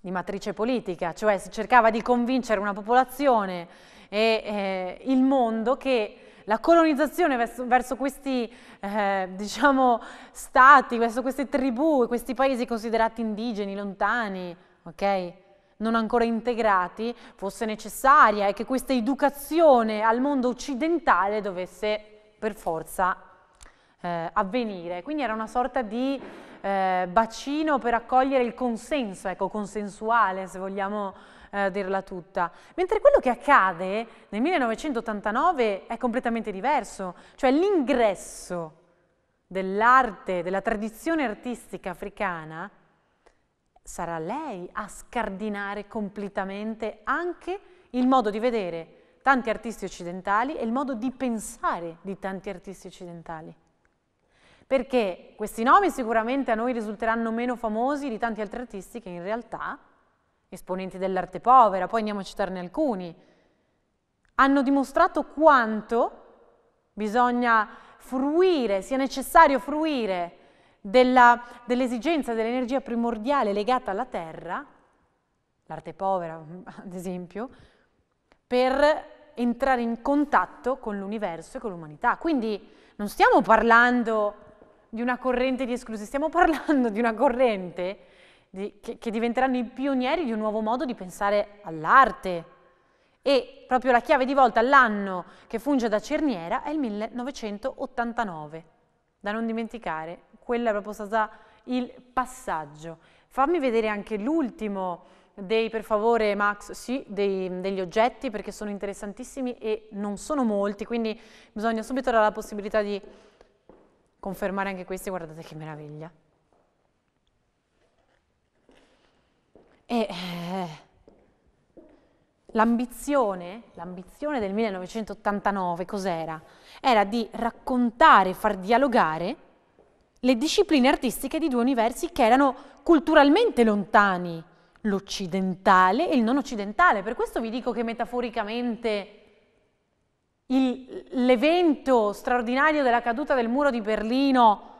di matrice politica, cioè si cercava di convincere una popolazione e eh, il mondo che la colonizzazione verso, verso questi eh, diciamo, stati, verso queste tribù, questi paesi considerati indigeni, lontani, ok? Non ancora integrati, fosse necessaria e che questa educazione al mondo occidentale dovesse per forza eh, avvenire. Quindi era una sorta di eh, bacino per accogliere il consenso, ecco, consensuale se vogliamo eh, dirla tutta. Mentre quello che accade nel 1989 è completamente diverso, cioè l'ingresso dell'arte, della tradizione artistica africana sarà lei a scardinare completamente anche il modo di vedere tanti artisti occidentali e il modo di pensare di tanti artisti occidentali. Perché questi nomi sicuramente a noi risulteranno meno famosi di tanti altri artisti che in realtà, esponenti dell'arte povera, poi andiamo a citarne alcuni, hanno dimostrato quanto bisogna fruire, sia necessario fruire dell'esigenza dell dell'energia primordiale legata alla terra, l'arte povera ad esempio, per entrare in contatto con l'universo e con l'umanità. Quindi non stiamo parlando di una corrente di esclusi, stiamo parlando di una corrente di, che, che diventeranno i pionieri di un nuovo modo di pensare all'arte. E proprio la chiave di volta l'anno che funge da cerniera è il 1989, da non dimenticare, quella proprio stata il passaggio. Fammi vedere anche l'ultimo dei, per favore Max, sì, dei, degli oggetti perché sono interessantissimi e non sono molti, quindi bisogna subito dare la possibilità di confermare anche questi, guardate che meraviglia. E eh, l'ambizione del 1989 cos'era? Era di raccontare, far dialogare le discipline artistiche di due universi che erano culturalmente lontani, l'occidentale e il non occidentale. Per questo vi dico che metaforicamente l'evento straordinario della caduta del muro di Berlino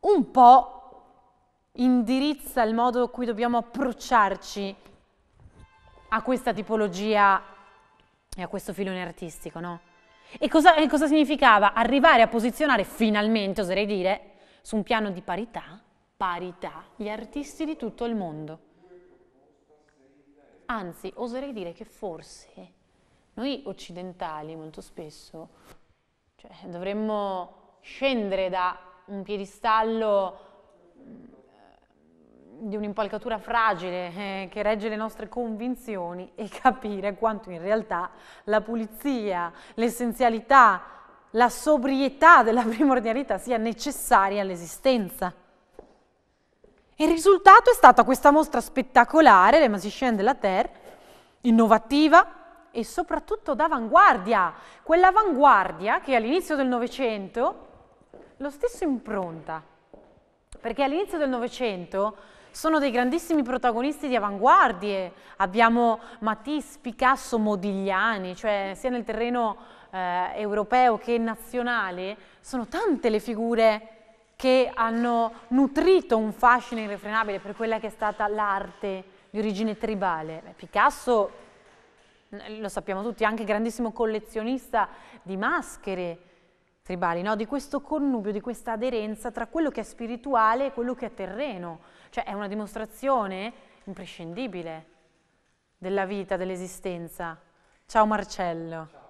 un po' indirizza il modo in cui dobbiamo approcciarci a questa tipologia e a questo filone artistico, no? E cosa, e cosa significava? Arrivare a posizionare finalmente, oserei dire, su un piano di parità, parità, gli artisti di tutto il mondo. Anzi, oserei dire che forse noi occidentali molto spesso cioè, dovremmo scendere da un piedistallo mm, di un'impalcatura fragile eh, che regge le nostre convinzioni e capire quanto in realtà la pulizia, l'essenzialità, la sobrietà della primordialità sia necessaria all'esistenza. Il risultato è stata questa mostra spettacolare, Le Masicienne della Terre, innovativa e soprattutto d'avanguardia, quell'avanguardia che all'inizio del Novecento lo stesso impronta, perché all'inizio del Novecento sono dei grandissimi protagonisti di avanguardie, abbiamo Matisse, Picasso, Modigliani, cioè sia nel terreno eh, europeo che nazionale, sono tante le figure che hanno nutrito un fascino irrefrenabile per quella che è stata l'arte di origine tribale. Picasso, lo sappiamo tutti, è anche grandissimo collezionista di maschere tribali, no? di questo connubio, di questa aderenza tra quello che è spirituale e quello che è terreno. Cioè è una dimostrazione imprescindibile della vita, dell'esistenza. Ciao Marcello. Ciao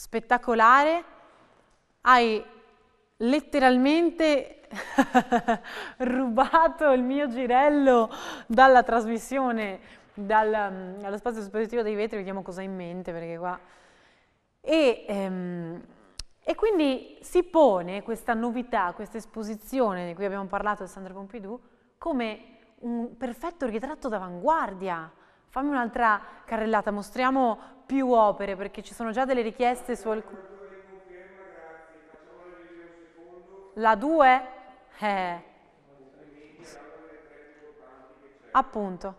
spettacolare, hai letteralmente rubato il mio girello dalla trasmissione, dal, dallo mm, spazio espositivo dei vetri, vediamo cosa hai in mente perché qua... E, ehm, e quindi si pone questa novità, questa esposizione di cui abbiamo parlato di Sandra Pompidou, come un perfetto ritratto d'avanguardia, Fammi un'altra carrellata, mostriamo più opere perché ci sono già delle richieste su alcune. La 2? Eh. Appunto,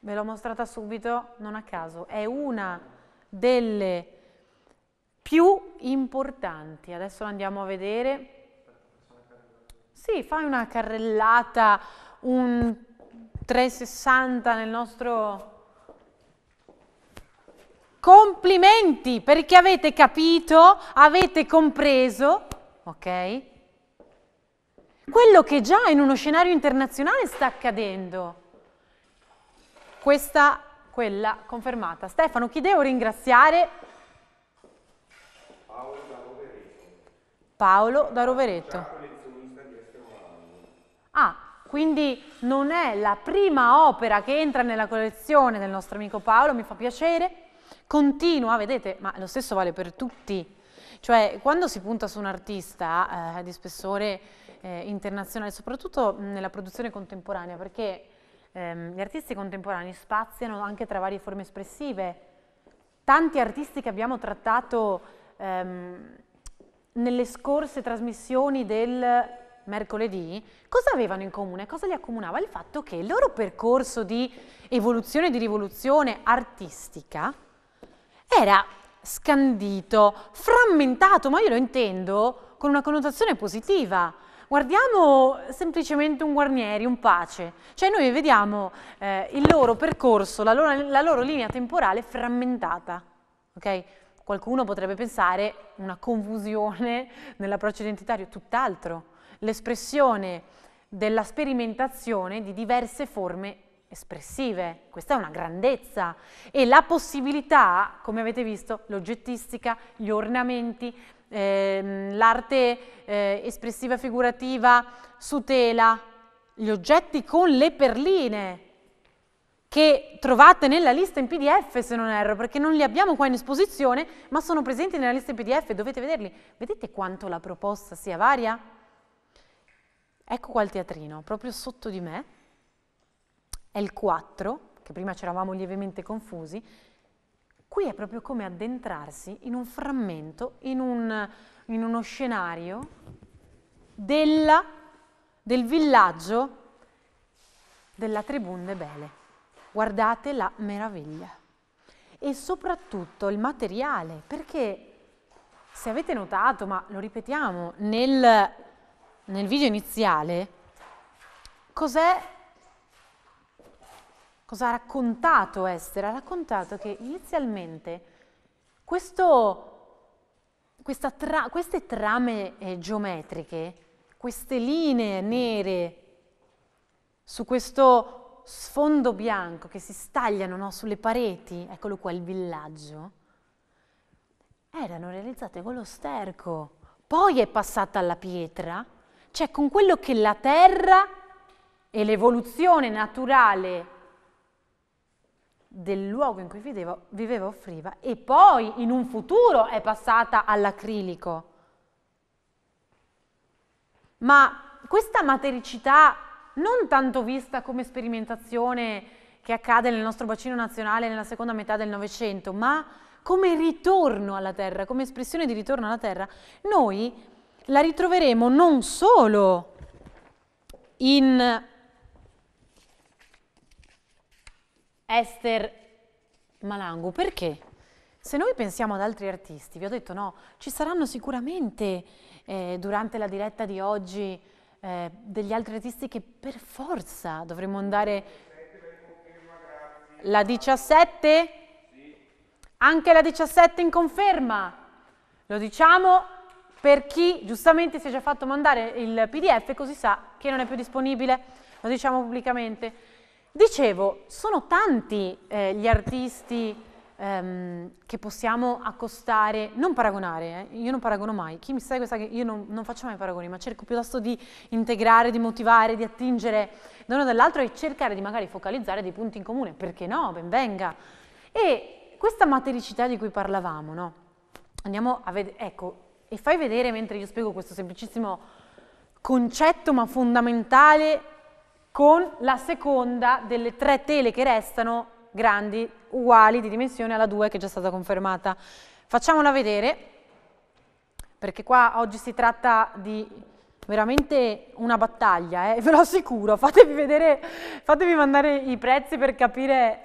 ve l'ho mostrata subito, non a caso, è una delle più importanti. Adesso andiamo a vedere. Sì, fai una carrellata, un 360 nel nostro Complimenti perché avete capito, avete compreso, ok? Quello che già in uno scenario internazionale sta accadendo. Questa, quella confermata. Stefano, chi devo ringraziare? Paolo da Rovereto. Paolo da Rovereto. Ah, quindi non è la prima opera che entra nella collezione del nostro amico Paolo, mi fa piacere continua, vedete, ma lo stesso vale per tutti. Cioè, quando si punta su un artista eh, di spessore eh, internazionale, soprattutto nella produzione contemporanea, perché ehm, gli artisti contemporanei spaziano anche tra varie forme espressive. Tanti artisti che abbiamo trattato ehm, nelle scorse trasmissioni del mercoledì, cosa avevano in comune? Cosa li accomunava? Il fatto che il loro percorso di evoluzione e di rivoluzione artistica era scandito, frammentato, ma io lo intendo con una connotazione positiva. Guardiamo semplicemente un Guarnieri, un Pace, cioè noi vediamo eh, il loro percorso, la loro, la loro, linea temporale frammentata, okay? Qualcuno potrebbe pensare una confusione nell'approccio identitario, tutt'altro, l'espressione della sperimentazione di diverse forme espressive, questa è una grandezza e la possibilità, come avete visto, l'oggettistica, gli ornamenti, ehm, l'arte eh, espressiva figurativa su tela, gli oggetti con le perline che trovate nella lista in pdf se non erro perché non li abbiamo qua in esposizione ma sono presenti nella lista in pdf dovete vederli vedete quanto la proposta sia varia? ecco qua il teatrino proprio sotto di me è il 4, che prima c'eravamo lievemente confusi, qui è proprio come addentrarsi in un frammento, in, un, in uno scenario della, del villaggio della Tribunde Bele. Guardate la meraviglia. E soprattutto il materiale, perché se avete notato, ma lo ripetiamo, nel, nel video iniziale, cos'è cosa ha raccontato Esther? Ha raccontato che inizialmente questo, tra, queste trame eh, geometriche, queste linee nere su questo sfondo bianco che si stagliano no, sulle pareti, eccolo qua il villaggio, erano realizzate con lo sterco. Poi è passata alla pietra, cioè con quello che la terra e l'evoluzione naturale del luogo in cui vivevo, viveva offriva e poi in un futuro è passata all'acrilico. Ma questa matericità non tanto vista come sperimentazione che accade nel nostro bacino nazionale nella seconda metà del Novecento, ma come ritorno alla terra, come espressione di ritorno alla terra, noi la ritroveremo non solo in Esther Malangu, perché? Se noi pensiamo ad altri artisti, vi ho detto no, ci saranno sicuramente eh, durante la diretta di oggi eh, degli altri artisti che per forza dovremmo andare... La 17? Anche la 17 in conferma. Lo diciamo per chi giustamente si è già fatto mandare il PDF così sa che non è più disponibile. Lo diciamo pubblicamente. Dicevo, sono tanti eh, gli artisti ehm, che possiamo accostare, non paragonare, eh, io non paragono mai, chi mi segue sa che io non, non faccio mai paragoni, ma cerco piuttosto di integrare, di motivare, di attingere l'uno dall'altro e cercare di magari focalizzare dei punti in comune, perché no, ben venga. E questa matericità di cui parlavamo, no? Andiamo a vedere, ecco, e fai vedere mentre io spiego questo semplicissimo concetto ma fondamentale con la seconda delle tre tele che restano grandi, uguali di dimensione alla 2 che è già stata confermata. Facciamola vedere, perché qua oggi si tratta di veramente una battaglia, eh? ve lo assicuro, fatevi, vedere, fatevi mandare i prezzi per capire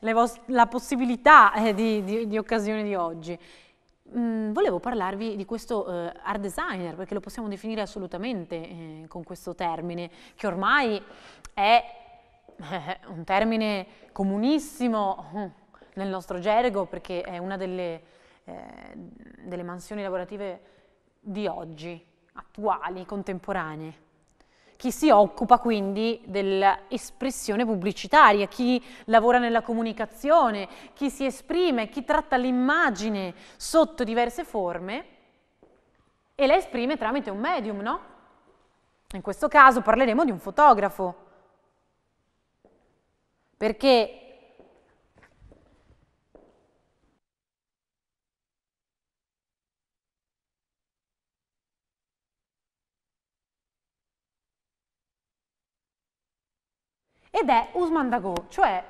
la possibilità eh, di, di, di occasione di oggi. Mm, volevo parlarvi di questo eh, art designer, perché lo possiamo definire assolutamente eh, con questo termine, che ormai è eh, un termine comunissimo eh, nel nostro gergo, perché è una delle, eh, delle mansioni lavorative di oggi, attuali, contemporanee chi si occupa quindi dell'espressione pubblicitaria, chi lavora nella comunicazione, chi si esprime, chi tratta l'immagine sotto diverse forme e la esprime tramite un medium, no? In questo caso parleremo di un fotografo, perché ed è Usman Dago, cioè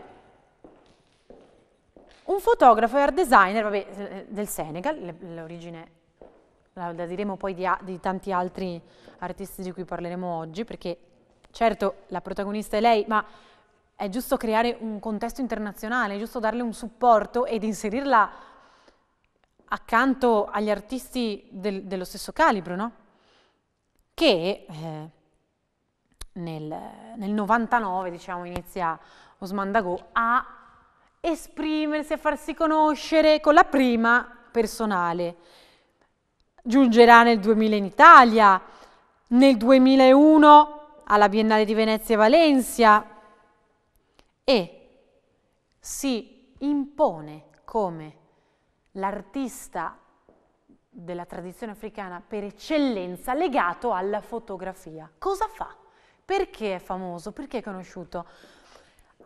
un fotografo e art designer vabbè, eh, eh, del Senegal, l'origine la, diremo poi di, di tanti altri artisti di cui parleremo oggi, perché certo la protagonista è lei, ma è giusto creare un contesto internazionale, è giusto darle un supporto ed inserirla accanto agli artisti del, dello stesso calibro, no? Che eh, nel, nel 99 diciamo, inizia Osman Dago a esprimersi, a farsi conoscere con la prima personale. Giungerà nel 2000 in Italia, nel 2001 alla Biennale di Venezia e Valencia e si impone come l'artista della tradizione africana per eccellenza legato alla fotografia. Cosa fa? Perché è famoso? Perché è conosciuto?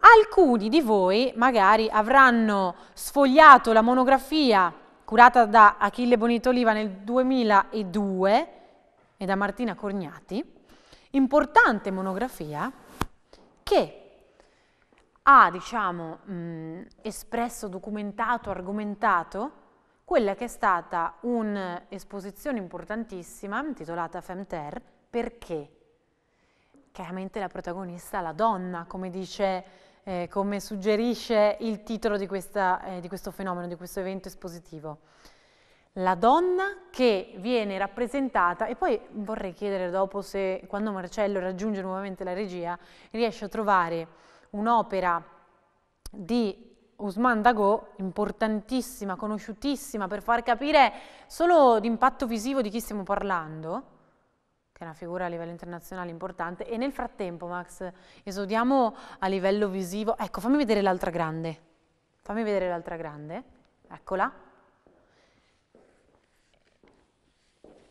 Alcuni di voi magari avranno sfogliato la monografia curata da Achille Bonitoliva nel 2002 e da Martina Corgnati, importante monografia che ha, diciamo, mh, mm, espresso, documentato, argomentato quella che è stata un'esposizione importantissima intitolata Femter, perché? chiaramente la protagonista è la donna, come, dice, eh, come suggerisce il titolo di, questa, eh, di questo fenomeno, di questo evento espositivo. La donna che viene rappresentata, e poi vorrei chiedere dopo se quando Marcello raggiunge nuovamente la regia riesce a trovare un'opera di Usman Dago, importantissima, conosciutissima, per far capire solo l'impatto visivo di chi stiamo parlando, che è una figura a livello internazionale importante. E nel frattempo, Max, esodiamo a livello visivo. Ecco, fammi vedere l'altra grande. Fammi vedere l'altra grande. Eccola.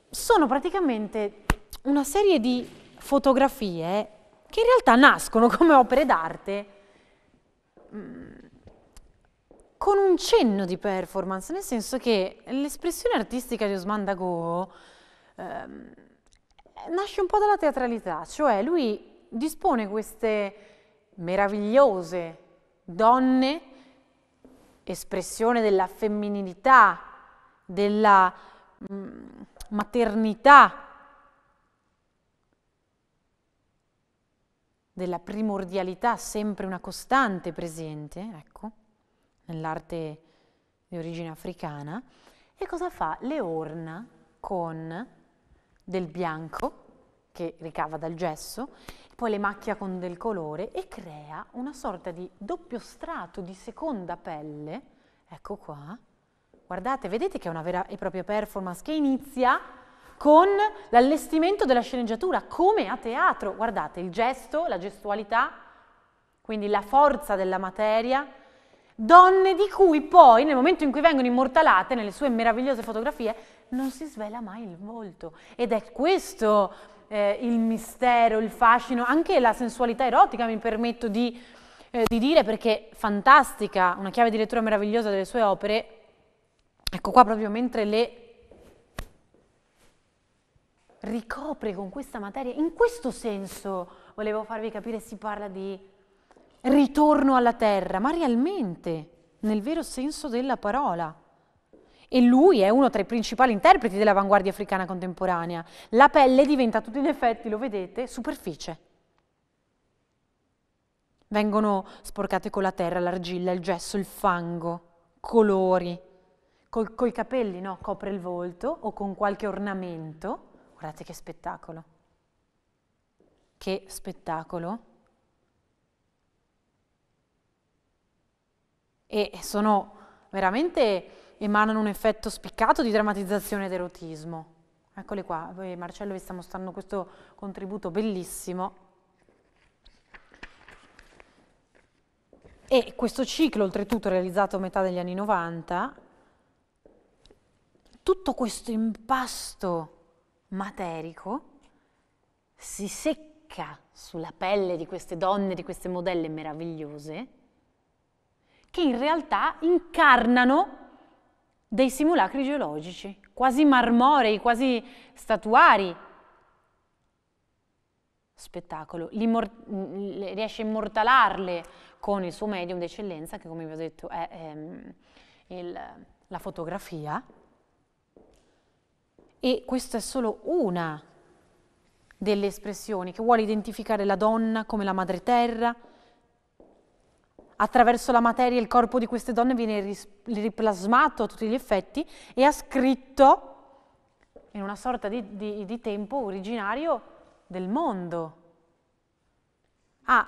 Sono praticamente una serie di fotografie che in realtà nascono come opere d'arte mm, con un cenno di performance, nel senso che l'espressione artistica di Osman Dago ehm, nasce un po' dalla teatralità, cioè lui dispone queste meravigliose donne, espressione della femminilità, della mm, maternità, della primordialità sempre una costante presente, ecco, nell'arte di origine africana, e cosa fa? Le orna con del bianco, che ricava dal gesso, poi le macchia con del colore e crea una sorta di doppio strato di seconda pelle, ecco qua, guardate, vedete che è una vera e propria performance che inizia con l'allestimento della sceneggiatura, come a teatro, guardate, il gesto, la gestualità, quindi la forza della materia, donne di cui poi, nel momento in cui vengono immortalate nelle sue meravigliose fotografie, non si svela mai il volto. Ed è questo eh, il mistero, il fascino, anche la sensualità erotica, mi permetto di, eh, di dire, perché fantastica, una chiave di lettura meravigliosa delle sue opere. Ecco qua proprio mentre le ricopre con questa materia. In questo senso volevo farvi capire si parla di ritorno alla terra, ma realmente, nel vero senso della parola e lui è uno tra i principali interpreti dell'avanguardia africana contemporanea. La pelle diventa a tutti gli effetti, lo vedete, superficie. Vengono sporcate con la terra, l'argilla, il gesso, il fango, colori. Col, coi capelli no, copre il volto o con qualche ornamento. Guardate che spettacolo. Che spettacolo. E sono veramente emanano un effetto spiccato di drammatizzazione ed erotismo. Eccole qua, Poi Marcello vi sta mostrando questo contributo bellissimo. E questo ciclo, oltretutto realizzato a metà degli anni 90, tutto questo impasto materico si secca sulla pelle di queste donne, di queste modelle meravigliose, che in realtà incarnano dei simulacri geologici, quasi marmorei, quasi statuari. Spettacolo, riesce a immortalarle con il suo medium d'eccellenza, che come vi ho detto è, è ehm, il, la fotografia. E questa è solo una delle espressioni che vuole identificare la donna come la madre terra, attraverso la materia il corpo di queste donne viene riplasmato a tutti gli effetti e ha scritto in una sorta di, di, di tempo originario del mondo. Ah.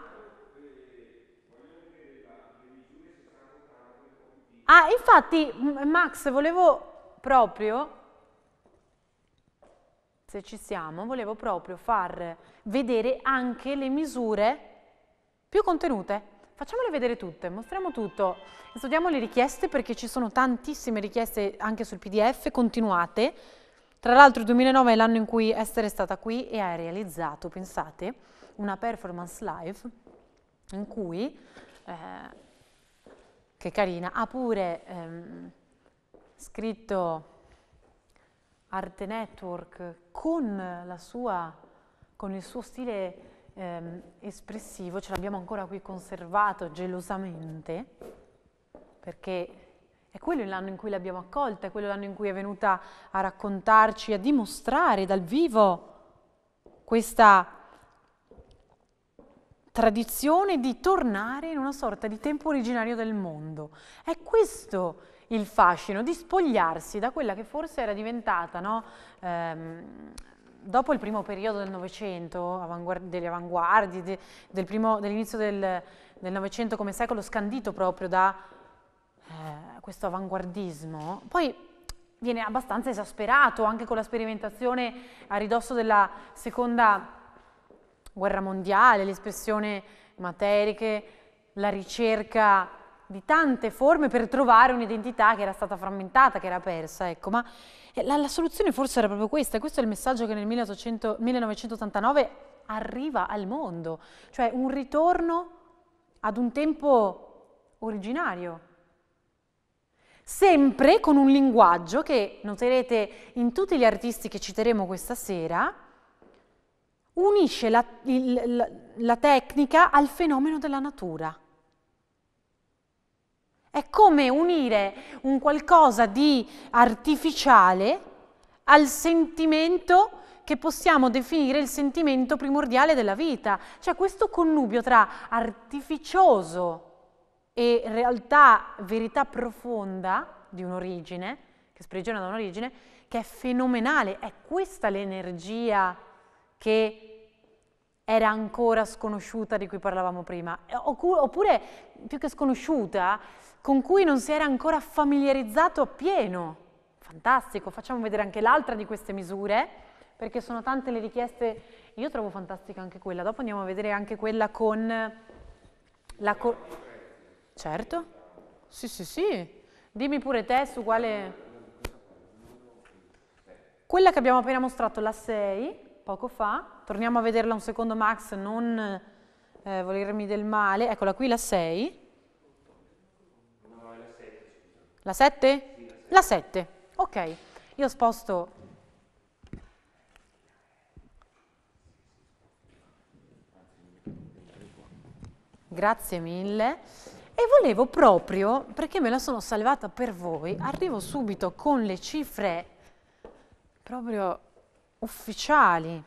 ah, infatti Max volevo proprio, se ci siamo, volevo proprio far vedere anche le misure più contenute Facciamole vedere tutte, mostriamo tutto, studiamo le richieste perché ci sono tantissime richieste anche sul PDF, continuate. Tra l'altro il 2009 è l'anno in cui Esther è stata qui e ha realizzato, pensate, una performance live in cui, eh, che carina, ha pure ehm, scritto Arte Network con, sua, con il suo stile ehm, espressivo, ce l'abbiamo ancora qui conservato gelosamente, perché è quello l'anno in cui l'abbiamo accolta, è quello l'anno in cui è venuta a raccontarci, a dimostrare dal vivo questa tradizione di tornare in una sorta di tempo originario del mondo. È questo il fascino, di spogliarsi da quella che forse era diventata no, ehm, dopo il primo periodo del Novecento, delle avanguardie, de, del dell'inizio del Novecento come secolo scandito proprio da eh, questo avanguardismo, poi viene abbastanza esasperato anche con la sperimentazione a ridosso della seconda guerra mondiale, l'espressione materiche, la ricerca di tante forme per trovare un'identità che era stata frammentata, che era persa, ecco, ma la, la, soluzione forse era proprio questa, questo è il messaggio che nel 1800, 1989 arriva al mondo, cioè un ritorno ad un tempo originario, sempre con un linguaggio che noterete in tutti gli artisti che citeremo questa sera, unisce la, il, la, la tecnica al fenomeno della natura. È come unire un qualcosa di artificiale al sentimento che possiamo definire il sentimento primordiale della vita. Cioè questo connubio tra artificioso e realtà, verità profonda di un'origine, che sprigiona da un'origine, che è fenomenale, è questa l'energia che era ancora sconosciuta di cui parlavamo prima, oppure più che sconosciuta, con cui non si era ancora familiarizzato appieno. Fantastico, facciamo vedere anche l'altra di queste misure, perché sono tante le richieste, io trovo fantastica anche quella, dopo andiamo a vedere anche quella con la... Co certo, sì sì sì, dimmi pure te su quale... Quella che abbiamo appena mostrato, la 6, poco fa, torniamo a vederla un secondo Max, non eh, volermi del male, eccola qui la 6, la 7? La 7. Ok, io sposto... Grazie mille. E volevo proprio, perché me la sono salvata per voi, arrivo subito con le cifre proprio ufficiali.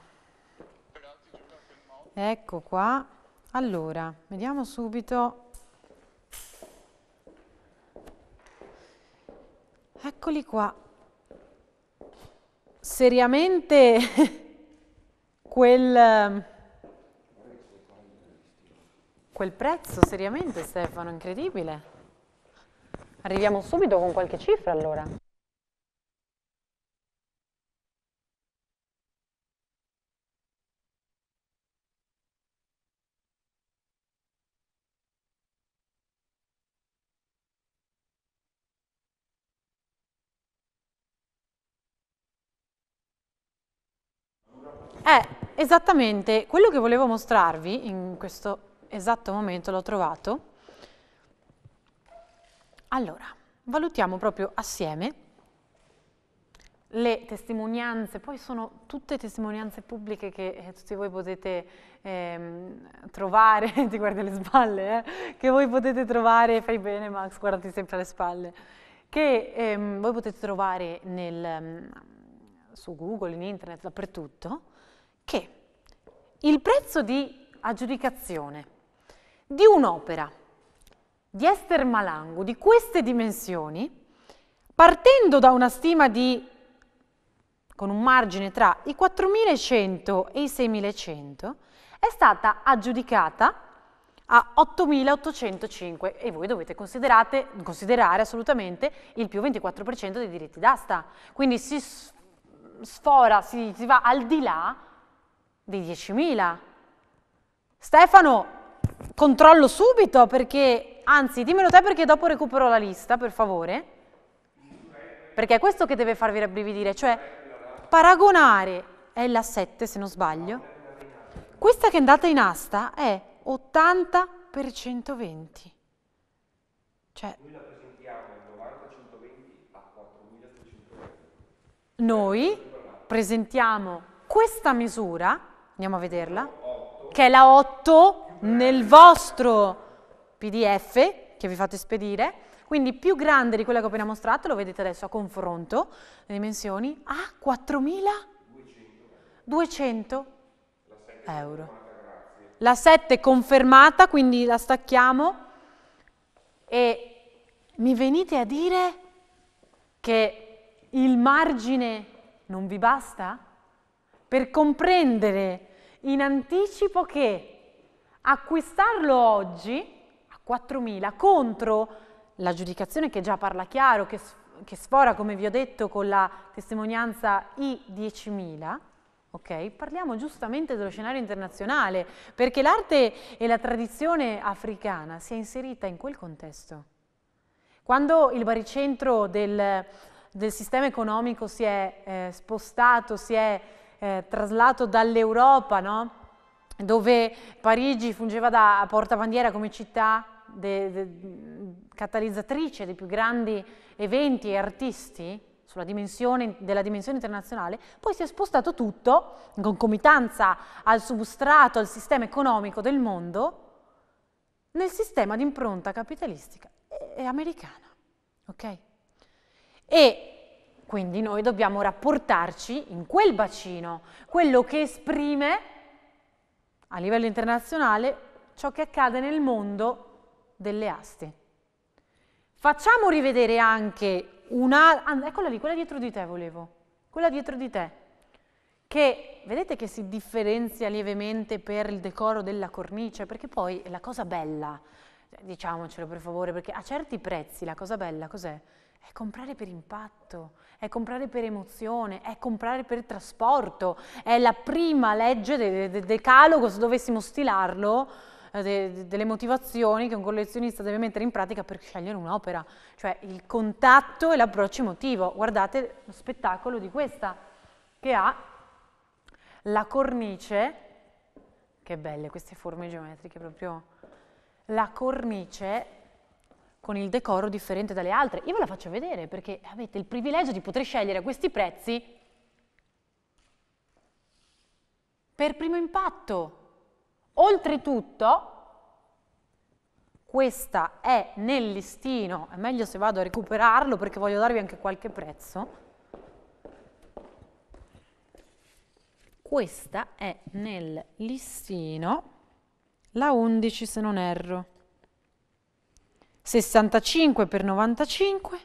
Ecco qua. Allora, vediamo subito Eccoli qua. Seriamente quel, quel prezzo, seriamente Stefano, incredibile. Arriviamo subito con qualche cifra allora. È eh, esattamente quello che volevo mostrarvi in questo esatto momento, l'ho trovato. Allora, valutiamo proprio assieme le testimonianze, poi sono tutte testimonianze pubbliche che eh, tutti voi potete ehm, trovare, ti guardi alle spalle, eh? che voi potete trovare, fai bene Max, guardati sempre alle spalle, che ehm, voi potete trovare nel, mm, su Google, in internet, dappertutto, che il prezzo di aggiudicazione di un'opera di Esther Malango di queste dimensioni, partendo da una stima di, con un margine tra i 4.100 e i 6.100, è stata aggiudicata a 8.805 e voi dovete considerare assolutamente il più 24% dei diritti d'asta. Quindi si sfora, si, si va al di là di 10.000. Stefano, controllo subito perché, anzi dimmelo te perché dopo recupero la lista, per favore. Perché è questo che deve farvi rabbrividire, cioè paragonare, è la 7 se non sbaglio, questa che è andata in asta è 80 per 120. Cioè, noi presentiamo questa misura andiamo a vederla, che è la 8 nel vostro PDF che vi fate spedire, quindi più grande di quella che ho appena mostrato, lo vedete adesso a confronto, le dimensioni, a 4.200 euro. La 7 confermata, quindi la stacchiamo e mi venite a dire che il margine non vi basta? per comprendere in anticipo che acquistarlo oggi a 4.000 contro la giudicazione che già parla chiaro, che, che, sfora, come vi ho detto, con la testimonianza I 10.000, Ok, Parliamo giustamente dello scenario internazionale, perché l'arte e la tradizione africana si è inserita in quel contesto. Quando il baricentro del, del sistema economico si è eh, spostato, si è eh, traslato dall'Europa, no? dove Parigi fungeva da portabandiera come città de, de, catalizzatrice dei più grandi eventi e artisti dimensione, della dimensione internazionale, poi si è spostato tutto in concomitanza al substrato, al sistema economico del mondo, nel sistema di impronta capitalistica americana. Okay? E quindi noi dobbiamo rapportarci in quel bacino, quello che esprime a livello internazionale ciò che accade nel mondo delle aste. Facciamo rivedere anche una... Ah, eccola lì, quella dietro di te volevo, quella dietro di te, che vedete che si differenzia lievemente per il decoro della cornice, perché poi è la cosa bella, diciamocelo per favore, perché a certi prezzi la cosa bella cos'è? È comprare per impatto, è comprare per emozione, è comprare per trasporto. È la prima legge del de decalogo, se dovessimo stilarlo, eh, de de delle motivazioni che un collezionista deve mettere in pratica per scegliere un'opera. Cioè il contatto e l'approccio emotivo. Guardate lo spettacolo di questa, che ha la cornice, che belle queste forme geometriche proprio, la cornice con il decoro differente dalle altre. Io ve la faccio vedere perché avete il privilegio di poter scegliere a questi prezzi per primo impatto. Oltretutto, questa è nel listino, è meglio se vado a recuperarlo perché voglio darvi anche qualche prezzo. Questa è nel listino la 11 se non erro. 65 per 95,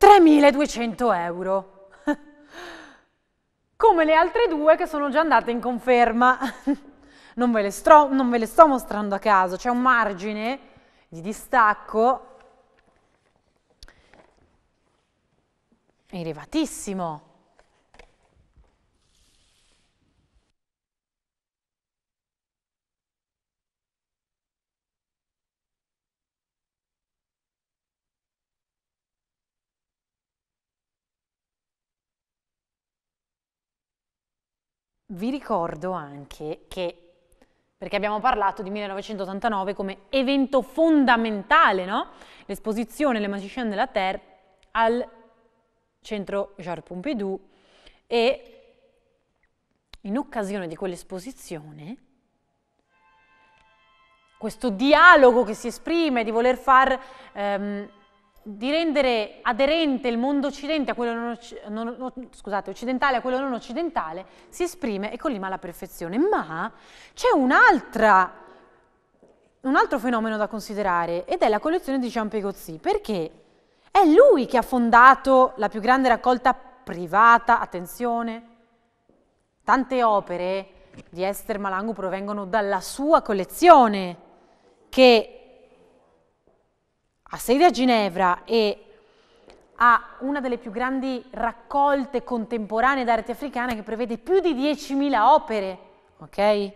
3.200 euro. Come le altre due che sono già andate in conferma. Non ve le, stro, non ve le sto mostrando a caso, c'è un margine di distacco elevatissimo. Vi ricordo anche che, perché abbiamo parlato di 1989 come evento fondamentale, no? L'esposizione Le Magicienne de la Terre al centro Charles Pompidou e in occasione di quell'esposizione questo dialogo che si esprime di voler far ehm, di rendere aderente il mondo occidente a quello non, non, scusate, occidentale a quello non occidentale si esprime e collima alla perfezione. Ma c'è un altro fenomeno da considerare ed è la collezione di Jean Pegozzi, perché è lui che ha fondato la più grande raccolta privata, attenzione, tante opere di Esther Malangu provengono dalla sua collezione che ha sede a Ginevra e ha una delle più grandi raccolte contemporanee d'arte africana che prevede più di 10.000 opere, ok?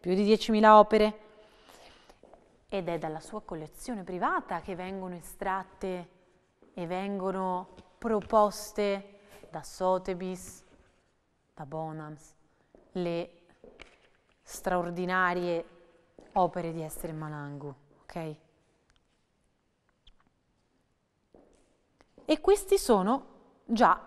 Più di 10.000 opere. Ed è dalla sua collezione privata che vengono estratte e vengono proposte da Sotheby's, da Bonhams, le straordinarie opere di Esther Malangu, ok? e questi sono già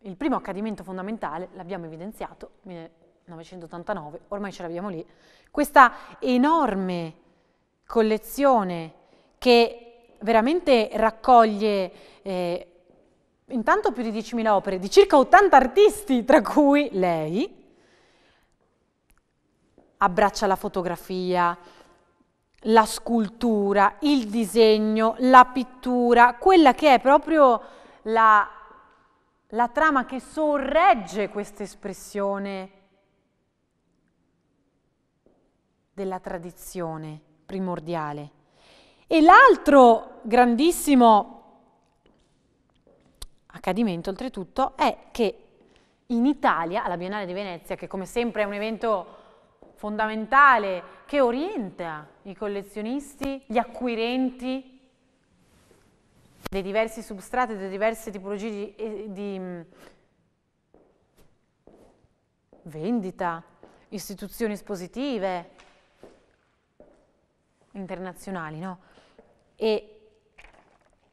il primo accadimento fondamentale, l'abbiamo evidenziato, 1989, ormai ce l'abbiamo lì, questa enorme collezione che veramente raccoglie eh, intanto più di 10.000 opere di circa 80 artisti, tra cui lei, abbraccia la fotografia, la scultura, il disegno, la pittura, quella che è proprio la, la trama che sorregge questa espressione della tradizione primordiale. E l'altro grandissimo accadimento, oltretutto, è che in Italia, alla Biennale di Venezia, che come sempre è un evento fondamentale che orienta i collezionisti, gli acquirenti dei diversi substrati, delle diverse tipologie di, di mm, vendita, istituzioni espositive internazionali, no? E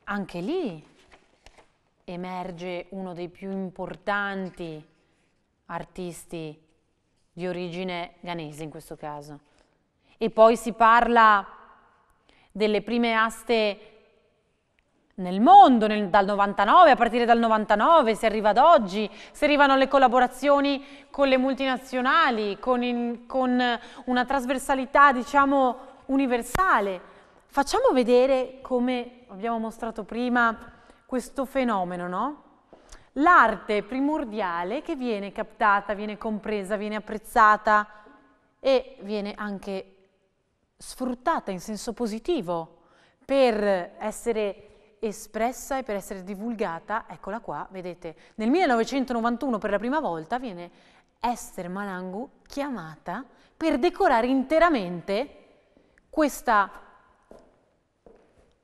anche lì emerge uno dei più importanti artisti di origine ghanese in questo caso. E poi si parla delle prime aste nel mondo nel, dal 99, a partire dal 99 si arriva ad oggi, si arrivano alle collaborazioni con le multinazionali, con, in, con una trasversalità diciamo universale. Facciamo vedere come abbiamo mostrato prima questo fenomeno, no? l'arte primordiale che viene captata, viene compresa, viene apprezzata e viene anche sfruttata in senso positivo per essere espressa e per essere divulgata, eccola qua, vedete, nel 1991 per la prima volta viene Esther Malangu chiamata per decorare interamente questa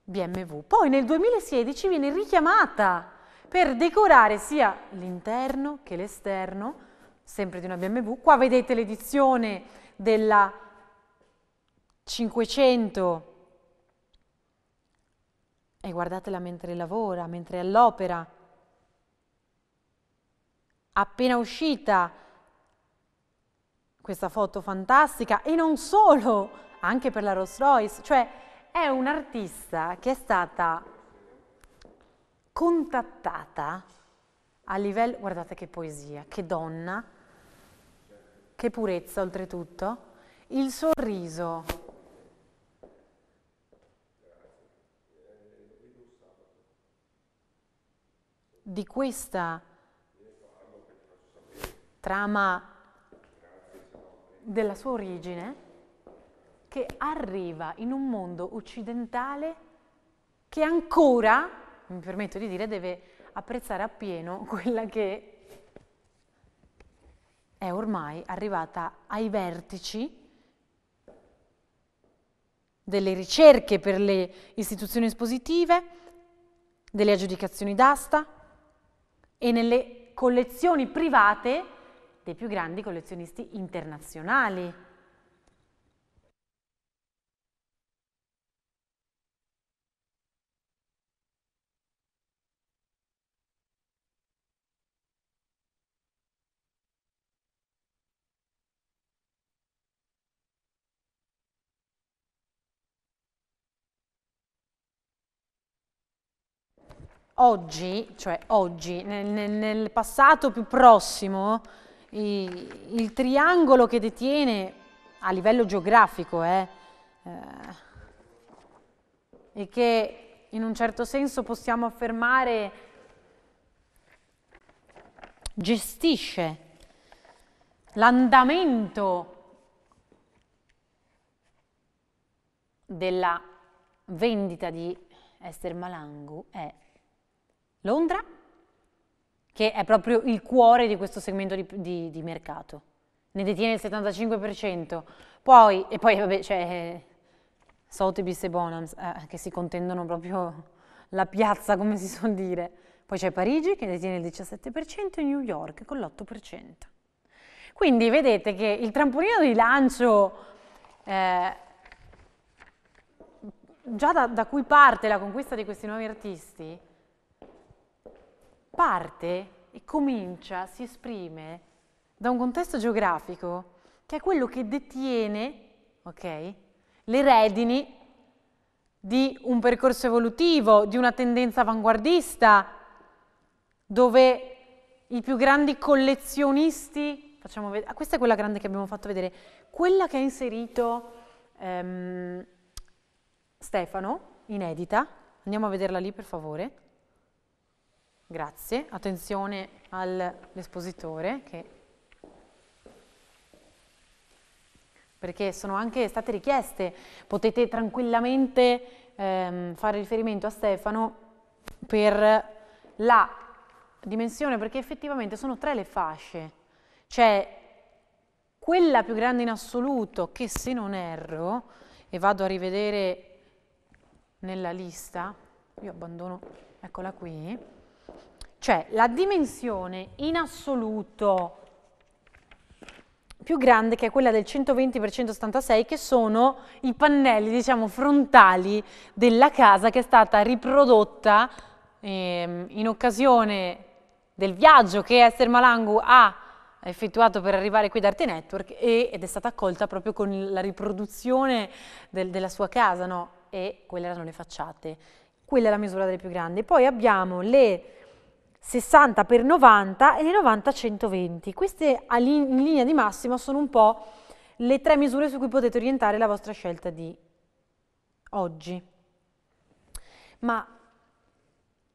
BMW. Poi nel 2016 viene richiamata per decorare sia l'interno che l'esterno, sempre di una BMW. Qua vedete l'edizione della 500 e guardatela mentre lavora, mentre è all'opera. Appena uscita questa foto fantastica e non solo, anche per la Rolls Royce, cioè è un'artista che è stata contattata a livello, guardate che poesia, che donna, che purezza oltretutto, il sorriso. di questa trama della sua origine che arriva in un mondo occidentale che ancora mi permetto di dire, deve apprezzare appieno quella che è ormai arrivata ai vertici delle ricerche per le istituzioni espositive, delle aggiudicazioni d'asta e nelle collezioni private dei più grandi collezionisti internazionali. oggi, cioè oggi, nel, nel passato più prossimo, i, il triangolo che detiene a livello geografico eh, eh, e che in un certo senso possiamo affermare gestisce l'andamento della vendita di Esther Malangu è Londra, che è proprio il cuore di questo segmento di, di, di mercato, ne detiene il 75%, poi, e poi vabbè, c'è cioè, eh, Sotheby's e Bonhams, eh, che si contendono proprio la piazza, come si suol dire, poi c'è Parigi che detiene il 17% e New York con l'8%. Quindi vedete che il trampolino di lancio eh, già da, da, cui parte la conquista di questi nuovi artisti parte e comincia, si esprime da un contesto geografico che è quello che detiene okay, le redini di un percorso evolutivo, di una tendenza avanguardista, dove i più grandi collezionisti, facciamo vedere, questa è quella grande che abbiamo fatto vedere, quella che ha inserito ehm, Stefano, inedita, andiamo a vederla lì per favore, Grazie, attenzione all'espositore che perché sono anche state richieste, potete tranquillamente ehm, fare riferimento a Stefano per la dimensione, perché effettivamente sono tre le fasce, cioè quella più grande in assoluto che se non erro, e vado a rivedere nella lista, io abbandono, eccola qui, cioè la dimensione in assoluto più grande che è quella del 120 x 176 che sono i pannelli diciamo frontali della casa che è stata riprodotta ehm, in occasione del viaggio che Esther Malangu ha effettuato per arrivare qui da Arte Network e, ed è stata accolta proprio con la riproduzione del, della sua casa no? e quelle erano le facciate quella è la misura delle più grandi poi abbiamo le 60 per 90 e le 90 120. Queste in linea di massima sono un po' le tre misure su cui potete orientare la vostra scelta di oggi. Ma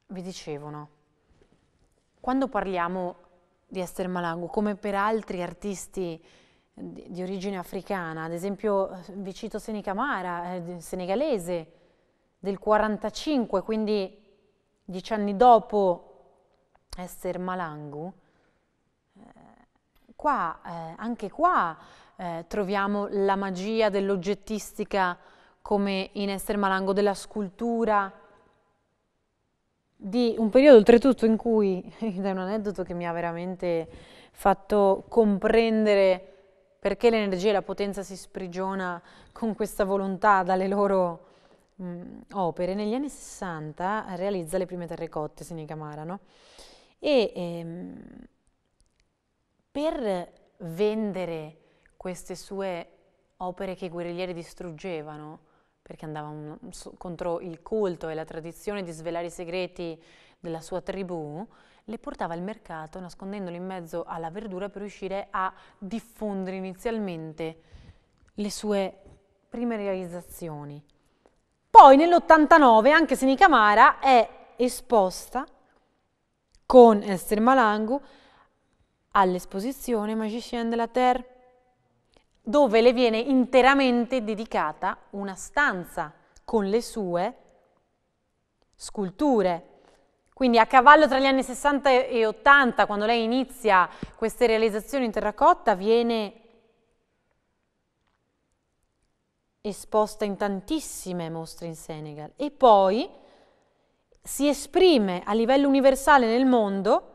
vi dicevano, quando parliamo di Esther Malangu, come per altri artisti di, di origine africana, ad esempio vi cito Senegamara, eh, senegalese, del 45, quindi dieci anni dopo Esther Malangu, eh, qua, eh, anche qua eh, troviamo la magia dell'oggettistica come in Esther Malango, della scultura, di un periodo oltretutto in cui, ed è un aneddoto che mi ha veramente fatto comprendere perché l'energia e la potenza si sprigiona con questa volontà dalle loro mh, mm, opere, negli anni 60 realizza le prime terrecotte Sinecamara, no? E ehm, per vendere queste sue opere che i guerriglieri distruggevano, perché andavano contro il culto e la tradizione di svelare i segreti della sua tribù, le portava al mercato nascondendole in mezzo alla verdura per riuscire a diffondere inizialmente le sue prime realizzazioni. Poi nell'89 anche Senicamara è esposta con Esther Malangu all'esposizione Magicien de la Terre, dove le viene interamente dedicata una stanza con le sue sculture. Quindi a cavallo tra gli anni 60 e 80, quando lei inizia queste realizzazioni in terracotta, viene esposta in tantissime mostre in Senegal. E poi si esprime a livello universale nel mondo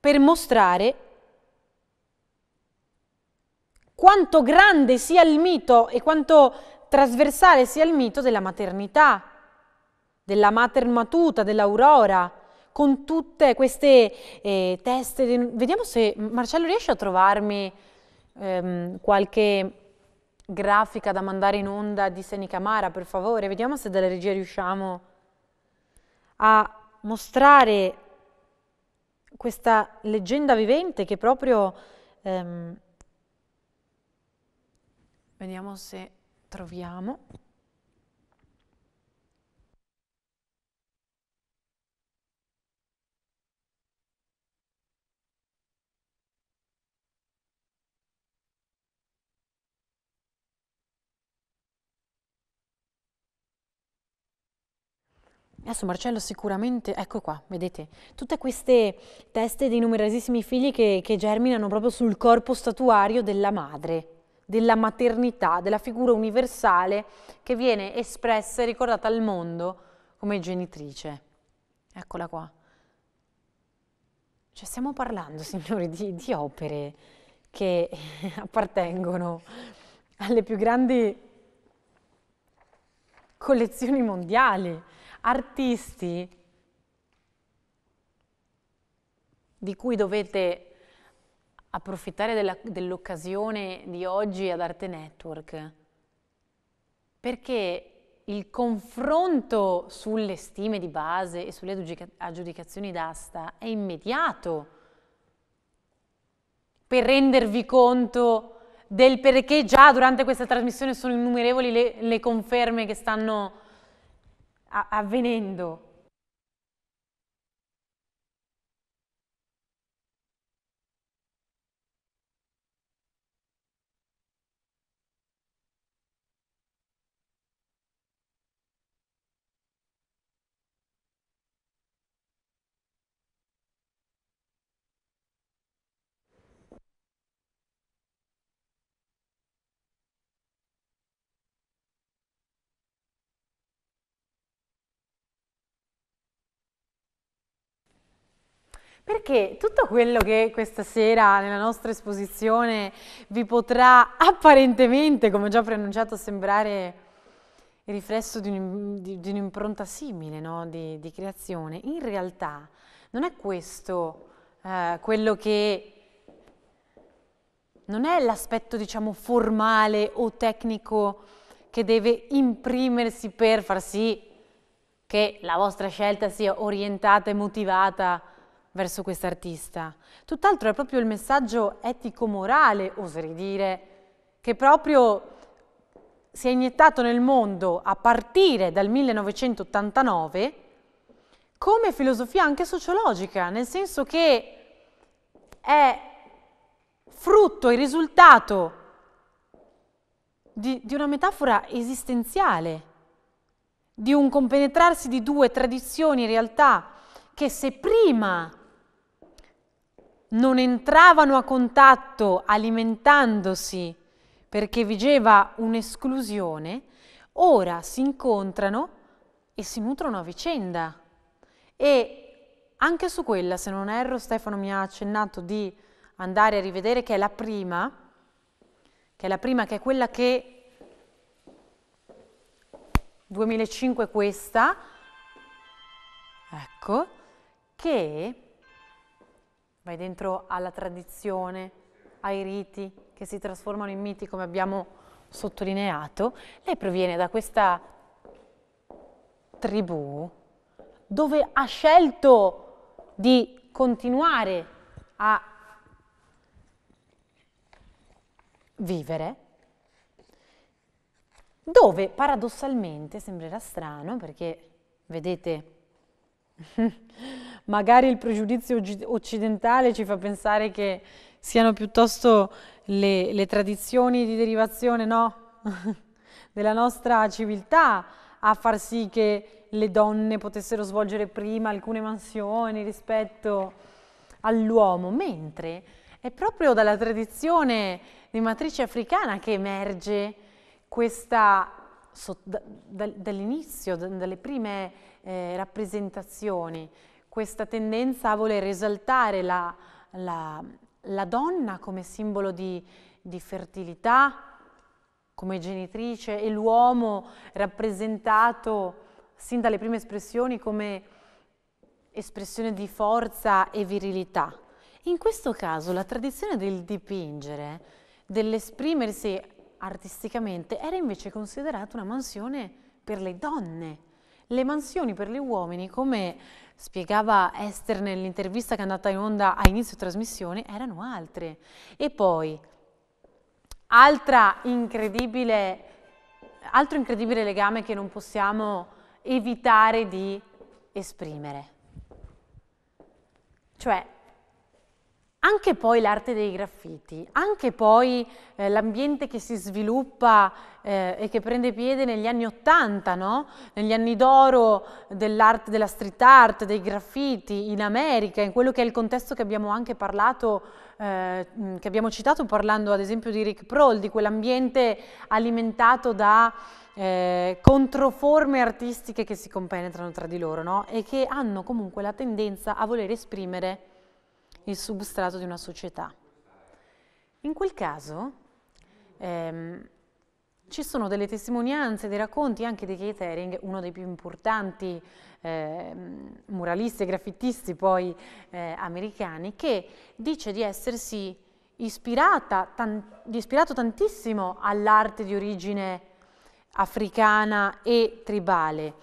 per mostrare quanto grande sia il mito e quanto trasversale sia il mito della maternità, della mater matuta, dell'aurora, con tutte queste eh, teste. Di... Vediamo se Marcello riesce a trovarmi ehm, qualche grafica da mandare in onda di Senica Mara, per favore. Vediamo se dalla regia riusciamo a mostrare questa leggenda vivente che proprio... Ehm... Vediamo se troviamo. Adesso Marcello sicuramente, ecco qua, vedete, tutte queste teste dei numerosissimi figli che, che germinano proprio sul corpo statuario della madre, della maternità, della figura universale che viene espressa e ricordata al mondo come genitrice. Eccola qua. Cioè stiamo parlando, signori, di, di opere che appartengono alle più grandi collezioni mondiali artisti di cui dovete approfittare dell'occasione dell di oggi ad Arte Network, perché il confronto sulle stime di base e sulle aggiudicazioni d'asta è immediato per rendervi conto del perché già durante questa trasmissione sono innumerevoli le, le conferme che stanno avvenendo Perché tutto quello che questa sera nella nostra esposizione vi potrà apparentemente, come già preannunciato, sembrare il riflesso di, un'impronta simile no? di, di, creazione, in realtà non è questo eh, quello che non è l'aspetto diciamo formale o tecnico che deve imprimersi per far sì che la vostra scelta sia orientata e motivata verso quest'artista. Tutt'altro è proprio il messaggio etico-morale, oserei dire, che proprio si è iniettato nel mondo a partire dal 1989 come filosofia anche sociologica, nel senso che è frutto, il risultato di, di una metafora esistenziale, di un compenetrarsi di due tradizioni in realtà che se prima non entravano a contatto alimentandosi perché vigeva un'esclusione, ora si incontrano e si nutrono a vicenda. E anche su quella, se non erro, Stefano mi ha accennato di andare a rivedere che è la prima, che è la prima, che è quella che 2005 questa, ecco, che vai dentro alla tradizione, ai riti che si trasformano in miti come abbiamo sottolineato, lei proviene da questa tribù dove ha scelto di continuare a vivere, dove paradossalmente sembrerà strano perché vedete magari il pregiudizio occidentale ci fa pensare che siano piuttosto le, le tradizioni di derivazione no? della nostra civiltà a far sì che le donne potessero svolgere prima alcune mansioni rispetto all'uomo, mentre è proprio dalla tradizione di matrice africana che emerge questa, so, da, da, dall'inizio, da, dalle prime eh, rappresentazioni, questa tendenza a voler esaltare la, la, la donna come simbolo di, di fertilità, come genitrice, e l'uomo rappresentato sin dalle prime espressioni come espressione di forza e virilità. In questo caso la tradizione del dipingere, dell'esprimersi artisticamente, era invece considerata una mansione per le donne, le mansioni per gli uomini, come spiegava Esther nell'intervista che è andata in onda a inizio trasmissione, erano altre. E poi, incredibile, altro incredibile legame che non possiamo evitare di esprimere. Cioè, anche poi l'arte dei graffiti, anche poi eh, l'ambiente che si sviluppa eh, e che prende piede negli anni Ottanta, no? negli anni d'oro dell'arte, della street art, dei graffiti in America, in quello che è il contesto che abbiamo anche parlato, eh, che abbiamo citato parlando ad esempio di Rick Prohl, di quell'ambiente alimentato da eh, controforme artistiche che si compenetrano tra di loro no? e che hanno comunque la tendenza a voler esprimere il substrato di una società. In quel caso ehm, ci sono delle testimonianze, dei racconti anche di Keith Haring, uno dei più importanti eh, muralisti e graffittisti poi eh, americani, che dice di essersi ispirata, tan ispirato tantissimo all'arte di origine africana e tribale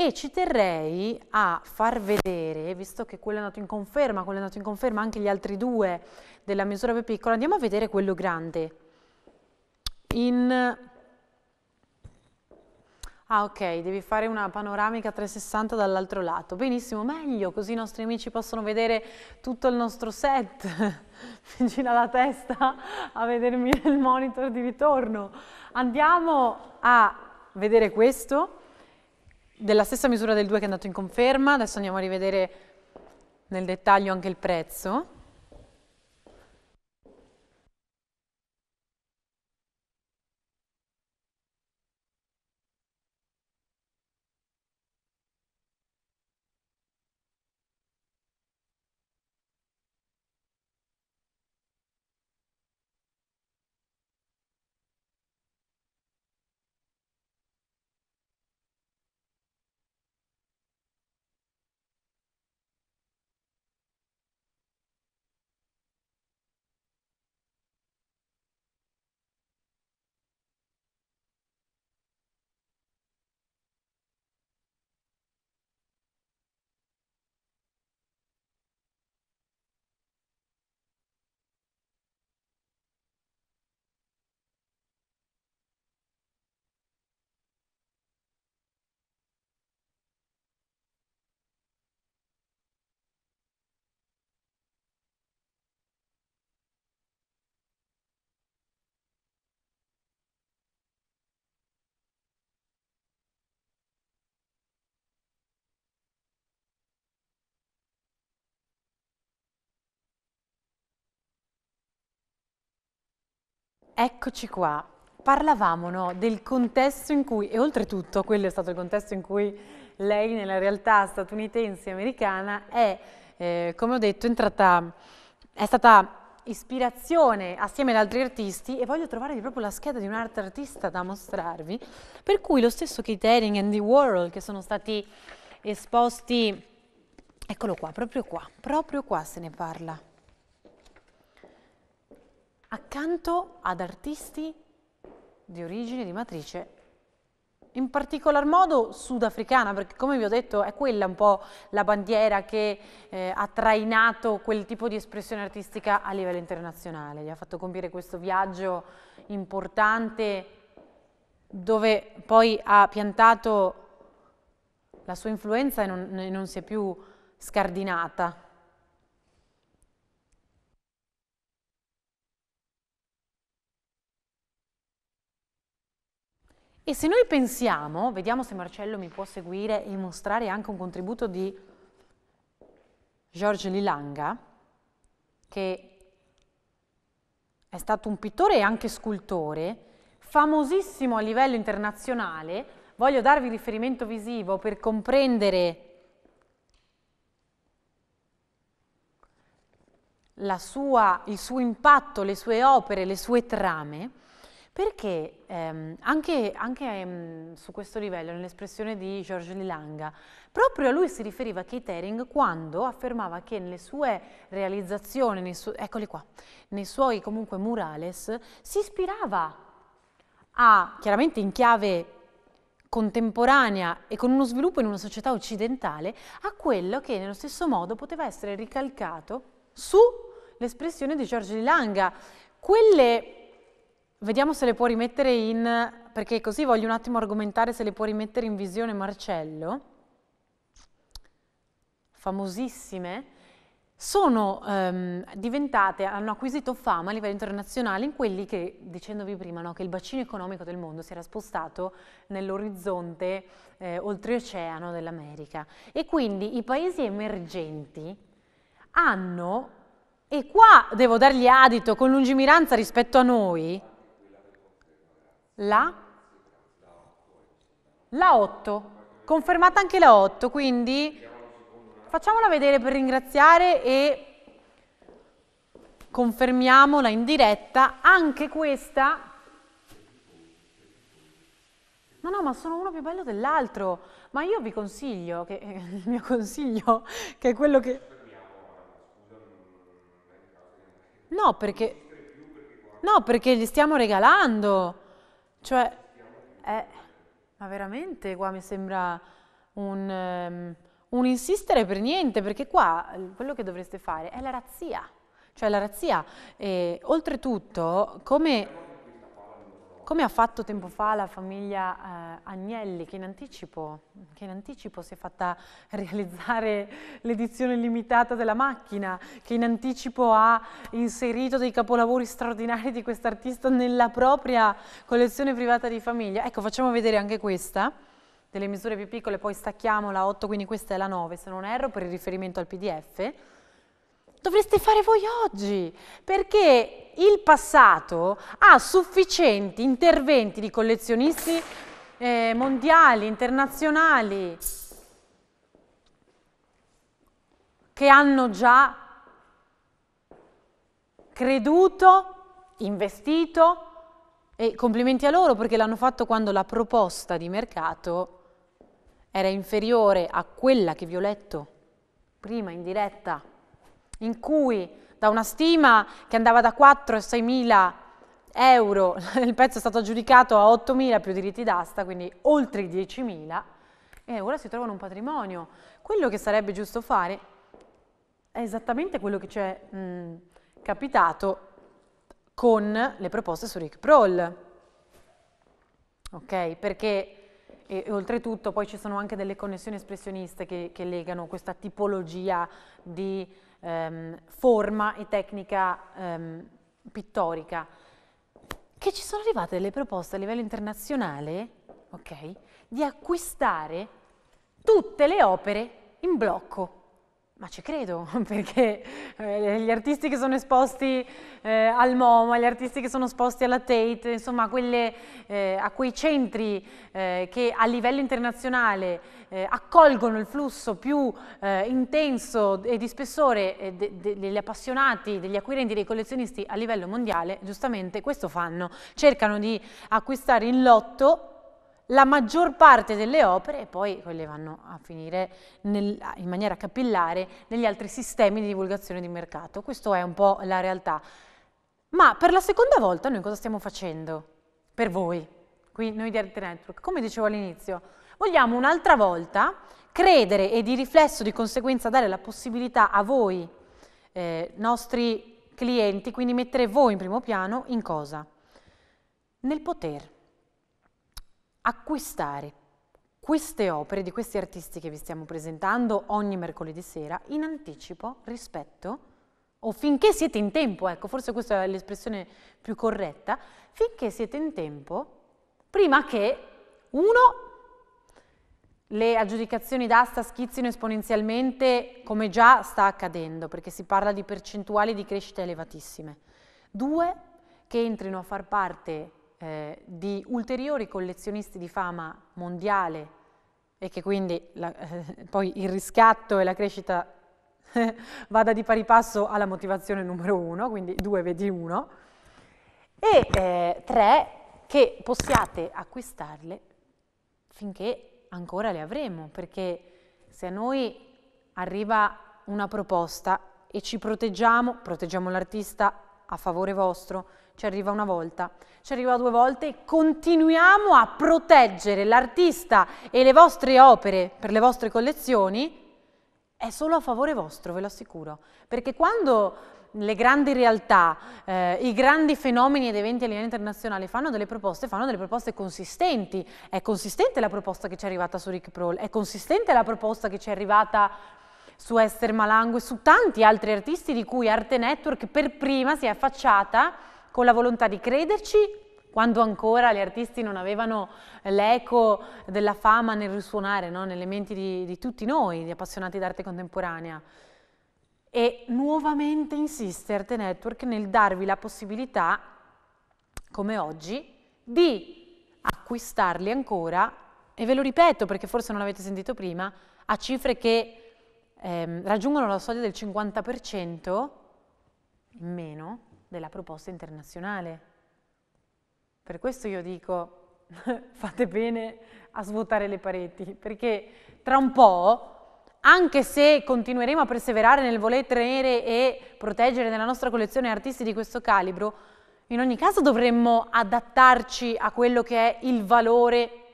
e ci terrei a far vedere, visto che quello è andato in conferma, quello è andato in conferma anche gli altri due della misura più piccola, andiamo a vedere quello grande. In... Ah ok, devi fare una panoramica 360 dall'altro lato, benissimo, meglio, così i nostri amici possono vedere tutto il nostro set, mi gira la testa a vedermi nel monitor di ritorno. Andiamo a vedere questo, della stessa misura del 2 che è andato in conferma, adesso andiamo a rivedere nel dettaglio anche il prezzo. Eccoci qua. Parlavamo no, del contesto in cui, e oltretutto quello è stato il contesto in cui lei nella realtà statunitense e americana è, eh, come ho detto, entrata, è stata ispirazione assieme ad altri artisti e voglio trovarvi proprio la scheda di un altro artista da mostrarvi, per cui lo stesso Kate Haring e Andy Warhol che sono stati esposti, eccolo qua, proprio qua, proprio qua se ne parla accanto ad artisti di origine, di matrice in particolar modo sudafricana, perché come vi ho detto è quella un po' la bandiera che eh, ha trainato quel tipo di espressione artistica a livello internazionale, gli ha fatto compiere questo viaggio importante dove poi ha piantato la sua influenza e non, e non si è più scardinata. E se noi pensiamo, vediamo se Marcello mi può seguire e mostrare anche un contributo di Georges Lilanga, che è stato un pittore e anche scultore, famosissimo a livello internazionale, voglio darvi riferimento visivo per comprendere sua, il suo impatto, le sue opere, le sue trame, perché ehm, anche, anche ehm, su questo livello, nell'espressione di Georges Lilanga, proprio a lui si riferiva Kate Haring quando affermava che nelle sue realizzazioni, nei, su eccoli qua, nei suoi comunque murales, si ispirava a, chiaramente in chiave contemporanea e con uno sviluppo in una società occidentale, a quello che nello stesso modo poteva essere ricalcato sull'espressione di Georges Lilanga. Quelle Vediamo se le può rimettere in, perché così voglio un attimo argomentare se le può rimettere in visione Marcello. Famosissime. Sono ehm, diventate, hanno acquisito fama a livello internazionale in quelli che, dicendovi prima, no, che il bacino economico del mondo si era spostato nell'orizzonte eh, oltreoceano dell'America. E quindi i paesi emergenti hanno, e qua devo dargli adito con lungimiranza rispetto a noi, la? La 8. Confermata anche la 8, quindi facciamola vedere per ringraziare e confermiamola in diretta. Anche questa... No, no, ma sono uno più bello dell'altro. Ma io vi consiglio, che, il mio consiglio, che è quello che... No, perché... No, perché gli stiamo regalando. Cioè, è, eh, ma veramente qua mi sembra un, um, un insistere per niente, perché qua quello che dovreste fare è la razzia. Cioè la razzia, eh, oltretutto, come come ha fatto tempo fa la famiglia eh, Agnelli, che in, anticipo, che in, anticipo, si è fatta realizzare l'edizione limitata della macchina, che in anticipo ha inserito dei capolavori straordinari di quest'artista nella propria collezione privata di famiglia. Ecco, facciamo vedere anche questa, delle misure più piccole, poi stacchiamo la 8, quindi questa è la 9, se non erro, per il riferimento al PDF dovreste fare voi oggi, perché il passato ha sufficienti interventi di collezionisti eh, mondiali, internazionali, che hanno già creduto, investito e complimenti a loro perché l'hanno fatto quando la proposta di mercato era inferiore a quella che vi ho letto prima in diretta in cui da una stima che andava da 4 a 6 mila euro, il pezzo è stato aggiudicato a 8 mila più diritti d'asta, quindi oltre i 10 mila, e ora si trovano un patrimonio. Quello che sarebbe giusto fare è esattamente quello che ci è mh, mm, capitato con le proposte su Rick Proll. Ok? Perché e, e, oltretutto poi ci sono anche delle connessioni espressioniste che, che legano questa tipologia di ehm, forma e tecnica ehm, pittorica, che ci sono arrivate delle proposte a livello internazionale okay, di acquistare tutte le opere in blocco. Ma ci credo, perché eh, gli artisti che sono esposti eh, al MoMA, gli artisti che sono esposti alla Tate, insomma a, quelle, eh, a quei centri eh, che a livello internazionale eh, accolgono il flusso più eh, intenso e di spessore de de degli appassionati, degli acquirenti, dei collezionisti a livello mondiale, giustamente questo fanno, cercano di acquistare in lotto la maggior parte delle opere e poi quelle vanno a finire nel, in maniera capillare negli altri sistemi di divulgazione di mercato. Questa è un po' la realtà. Ma per la seconda volta noi cosa stiamo facendo? Per voi, qui noi di Art Network, come dicevo all'inizio, vogliamo un'altra volta credere e di riflesso di conseguenza dare la possibilità a voi, eh, nostri clienti, quindi mettere voi in primo piano in cosa? Nel poter acquistare queste opere di questi artisti che vi stiamo presentando ogni mercoledì sera in anticipo rispetto o finché siete in tempo, ecco, forse questa è l'espressione più corretta, finché siete in tempo prima che uno le aggiudicazioni d'asta schizzino esponenzialmente come già sta accadendo, perché si parla di percentuali di crescita elevatissime. Due, che entrino a far parte eh, di ulteriori collezionisti di fama mondiale e che quindi la, eh, poi il riscatto e la crescita vada di pari passo alla motivazione numero uno, quindi due vedi uno, e eh, tre che possiate acquistarle finché ancora le avremo, perché se a noi arriva una proposta e ci proteggiamo, proteggiamo l'artista a favore vostro, ci arriva una volta, ci arriva due volte, e continuiamo a proteggere l'artista e le vostre opere per le vostre collezioni, è solo a favore vostro, ve lo assicuro, perché quando le grandi realtà, eh, i grandi fenomeni ed eventi a livello internazionale fanno delle proposte, fanno delle proposte consistenti, è consistente la proposta che ci è arrivata su Rick Prohl, è consistente la proposta che ci è arrivata su Esther Malango e su tanti altri artisti di cui Arte Network per prima si è affacciata con la volontà di crederci, quando ancora gli artisti non avevano l'eco della fama nel risuonare no? nelle menti di, di tutti noi, gli appassionati d'arte contemporanea. E nuovamente insiste Arte Network nel darvi la possibilità, come oggi, di acquistarli ancora, e ve lo ripeto perché forse non l'avete sentito prima, a cifre che ehm, raggiungono la soglia del 50% meno della proposta internazionale. Per questo io dico fate bene a svuotare le pareti, perché tra un po', anche se continueremo a perseverare nel voler tenere e proteggere nella nostra collezione artisti di questo calibro, in ogni caso dovremmo adattarci a quello che è il valore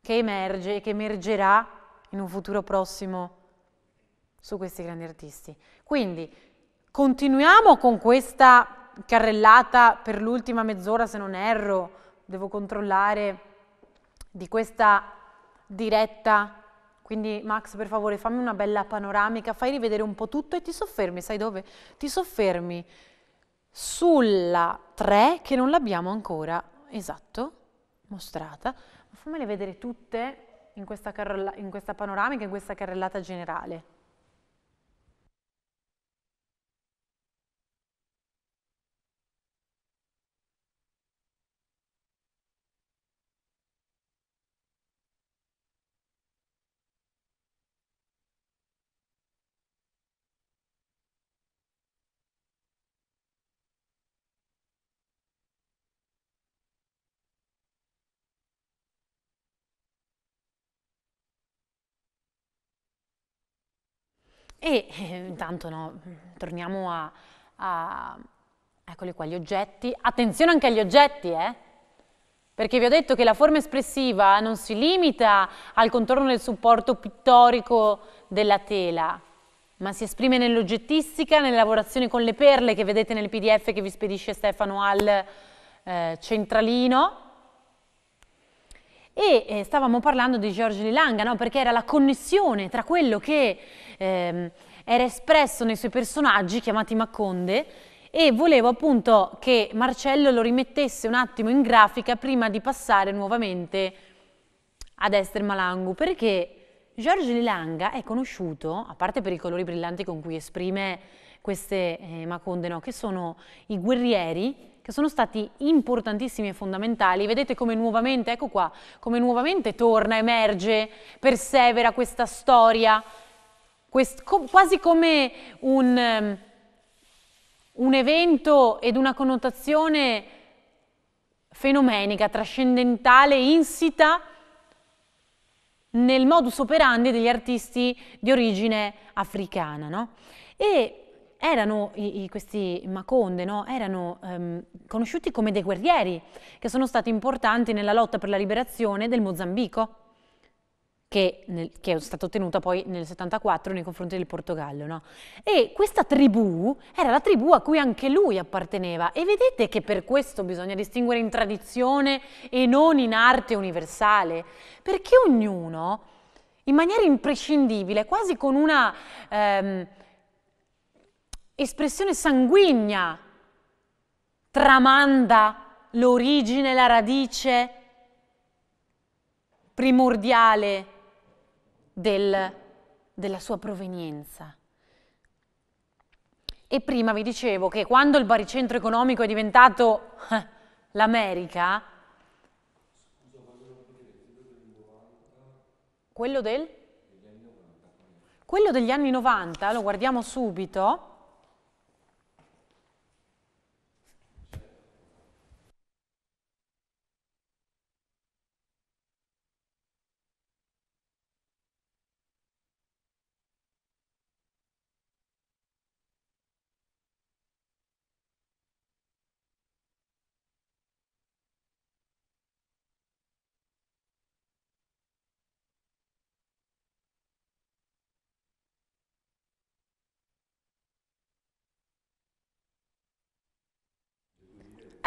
che emerge e che emergerà in un futuro prossimo su questi grandi artisti. Quindi Continuiamo con questa carrellata per l'ultima mezz'ora, se non erro, devo controllare, di questa diretta. Quindi Max, per favore, fammi una bella panoramica, fai rivedere un po' tutto e ti soffermi, sai dove? Ti soffermi sulla 3 che non l'abbiamo ancora, esatto, mostrata. Ma fammele vedere tutte in questa, in questa panoramica, in questa carrellata generale. E eh, intanto no, torniamo a, a, eccoli qua gli oggetti, attenzione anche agli oggetti eh, perché vi ho detto che la forma espressiva non si limita al contorno del supporto pittorico della tela, ma si esprime nell'oggettistica, nella lavorazione con le perle che vedete nel pdf che vi spedisce Stefano al eh, centralino, e eh, stavamo parlando di George Lilanga, no? perché era la connessione tra quello che ehm, era espresso nei suoi personaggi, chiamati Maconde, e volevo appunto che Marcello lo rimettesse un attimo in grafica prima di passare nuovamente ad Esther Malangu, perché George Lilanga è conosciuto, a parte per i colori brillanti con cui esprime queste eh, Maconde, no? che sono i guerrieri che sono stati importantissimi e fondamentali. Vedete come nuovamente, ecco qua, come nuovamente torna, emerge, persevera questa storia, quest, co, quasi come un, um, un evento ed una connotazione fenomenica, trascendentale, insita nel modus operandi degli artisti di origine africana. No? E erano i, i, questi Maconde, no? erano ehm, conosciuti come dei guerrieri, che sono stati importanti nella lotta per la liberazione del Mozambico, che, nel, che è stata ottenuta poi nel 74 nei confronti del Portogallo. No? E questa tribù era la tribù a cui anche lui apparteneva. E vedete che per questo bisogna distinguere in tradizione e non in arte universale, perché ognuno in maniera imprescindibile, quasi con una ehm, espressione sanguigna tramanda l'origine, la radice primordiale del, della sua provenienza. E prima vi dicevo che quando il baricentro economico è diventato eh, l'America, quello del? Quello degli anni 90, lo guardiamo subito.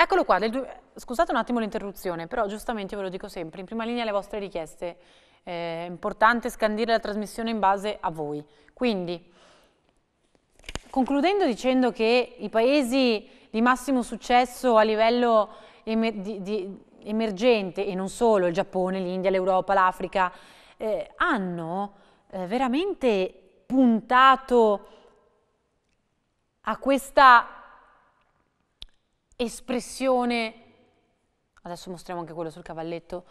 Eccolo qua, du... scusate un attimo l'interruzione, però giustamente ve lo dico sempre, in prima linea le vostre richieste, è importante scandire la trasmissione in base a voi. Quindi, concludendo dicendo che i paesi di massimo successo a livello emer di, di, emergente, e non solo, il Giappone, l'India, l'Europa, l'Africa, eh, hanno eh, veramente puntato a questa espressione, adesso mostriamo anche quello sul cavalletto,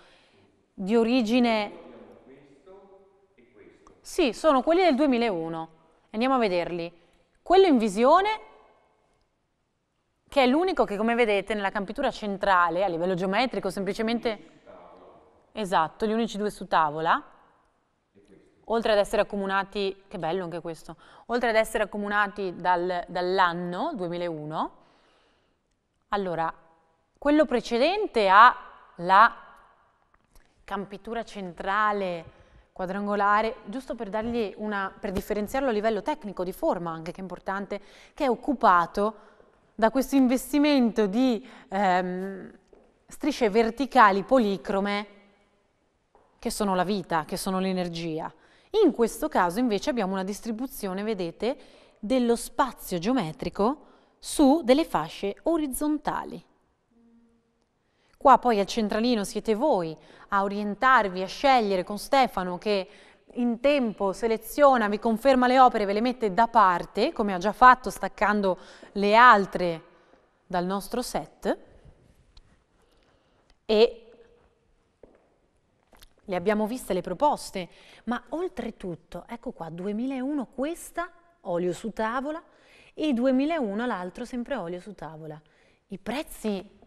di origine... Sì, sono quelli del 2001, andiamo a vederli. Quello in visione, che è l'unico che come vedete nella campitura centrale, a livello geometrico, semplicemente... Esatto, gli unici due su tavola oltre ad essere accomunati, che bello anche questo, oltre ad essere accomunati dal, dall'anno 2001, allora, quello precedente ha la campitura centrale quadrangolare, giusto per, dargli una, per differenziarlo a livello tecnico, di forma anche, che è importante, che è occupato da questo investimento di ehm, strisce verticali policrome che sono la vita, che sono l'energia. In questo caso invece abbiamo una distribuzione, vedete, dello spazio geometrico su delle fasce orizzontali. Qua poi al centralino siete voi a orientarvi, a scegliere con Stefano che in tempo seleziona, vi conferma le opere, ve le mette da parte, come ha già fatto staccando le altre dal nostro set e le abbiamo viste le proposte, ma oltretutto, ecco qua, 2001 questa, olio su tavola, e 2001 l'altro sempre olio su tavola. I prezzi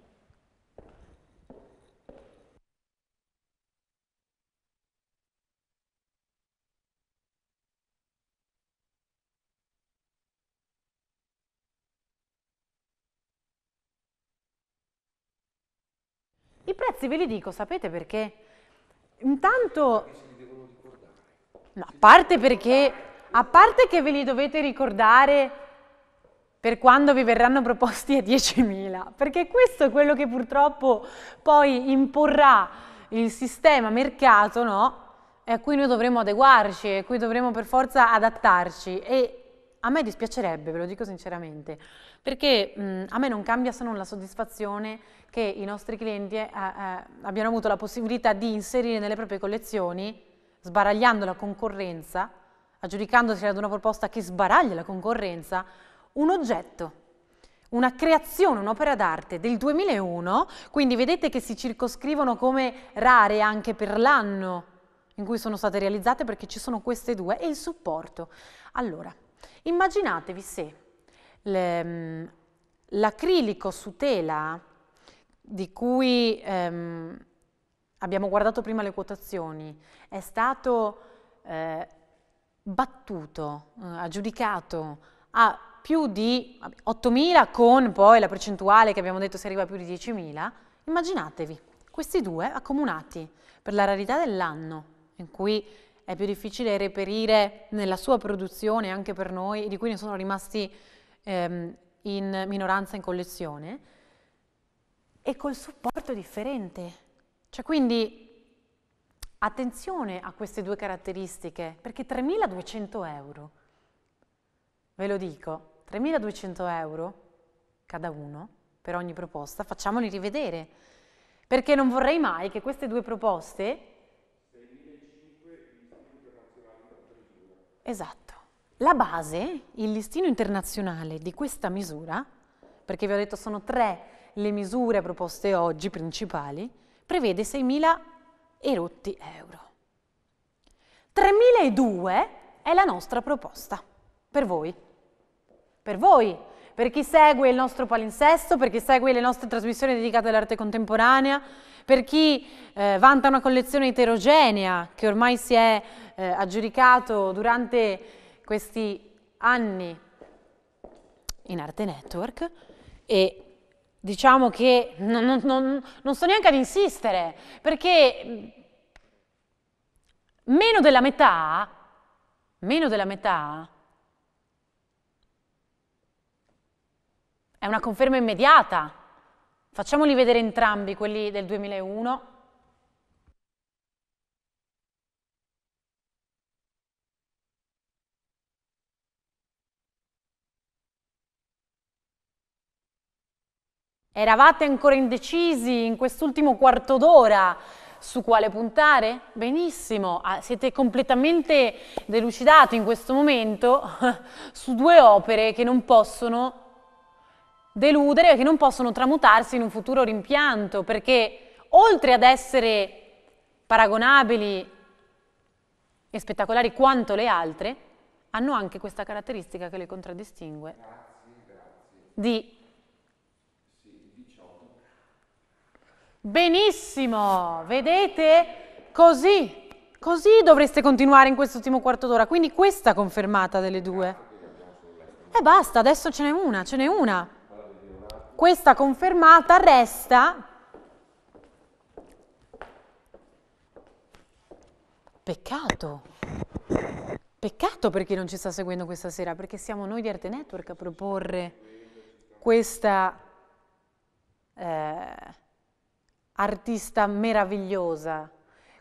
I prezzi ve li dico, sapete perché? Intanto, Ma a parte perché, a parte che ve li dovete ricordare per quando vi verranno proposti a 10.000, perché questo è quello che purtroppo poi imporrà il sistema mercato, no? E a cui noi dovremo adeguarci, a cui dovremo per forza adattarci e a me dispiacerebbe, ve lo dico sinceramente, perché mh, a me non cambia se non la soddisfazione che i nostri clienti eh, eh, abbiano avuto la possibilità di inserire nelle proprie collezioni, sbaragliando la concorrenza, aggiudicandosi ad una proposta che sbaraglia la concorrenza, un oggetto una creazione, un'opera d'arte del 2001, quindi vedete che si circoscrivono come rare anche per l'anno in cui sono state realizzate perché ci sono queste due e il supporto. Allora, immaginatevi se l'acrilico su tela di cui ehm, abbiamo guardato prima le quotazioni è stato eh, battuto, eh, aggiudicato a più di 8.000 con poi la percentuale che abbiamo detto si arriva a più di 10.000, immaginatevi questi due accomunati per la rarità dell'anno in cui è più difficile reperire nella sua produzione anche per noi, di cui ne sono rimasti ehm, in minoranza in collezione, e col supporto differente. Cioè quindi attenzione a queste due caratteristiche, perché 3.200 euro, ve lo dico, 3.200 euro cada uno per ogni proposta, facciamoli rivedere, perché non vorrei mai che queste due proposte... 6.500 Esatto. La base, il listino internazionale di questa misura, perché vi ho detto sono tre le misure proposte oggi principali, prevede 6.000 erotti euro. 3.002 è la nostra proposta per voi per voi, per chi segue il nostro palinsesto, per chi segue le nostre trasmissioni dedicate all'arte contemporanea, per chi eh, vanta una collezione eterogenea che ormai si è eh, aggiudicato durante questi anni in Arte Network e diciamo che non, non, non, non sto neanche ad insistere perché mm, meno della metà, meno della metà È una conferma immediata. Facciamoli vedere entrambi, quelli del 2001. Eravate ancora indecisi in quest'ultimo quarto d'ora su quale puntare? Benissimo, ah, siete completamente delucidati in questo momento su due opere che non possono deludere e che non possono tramutarsi in un futuro rimpianto, perché oltre ad essere paragonabili e spettacolari quanto le altre, hanno anche questa caratteristica che le contraddistingue. Di Benissimo, vedete? Così, così dovreste continuare in quest'ultimo quarto d'ora, quindi questa confermata delle due. E basta, adesso ce n'è una, ce n'è una questa confermata resta peccato peccato per chi non ci sta seguendo questa sera perché siamo noi di Arte Network a proporre questa eh, artista meravigliosa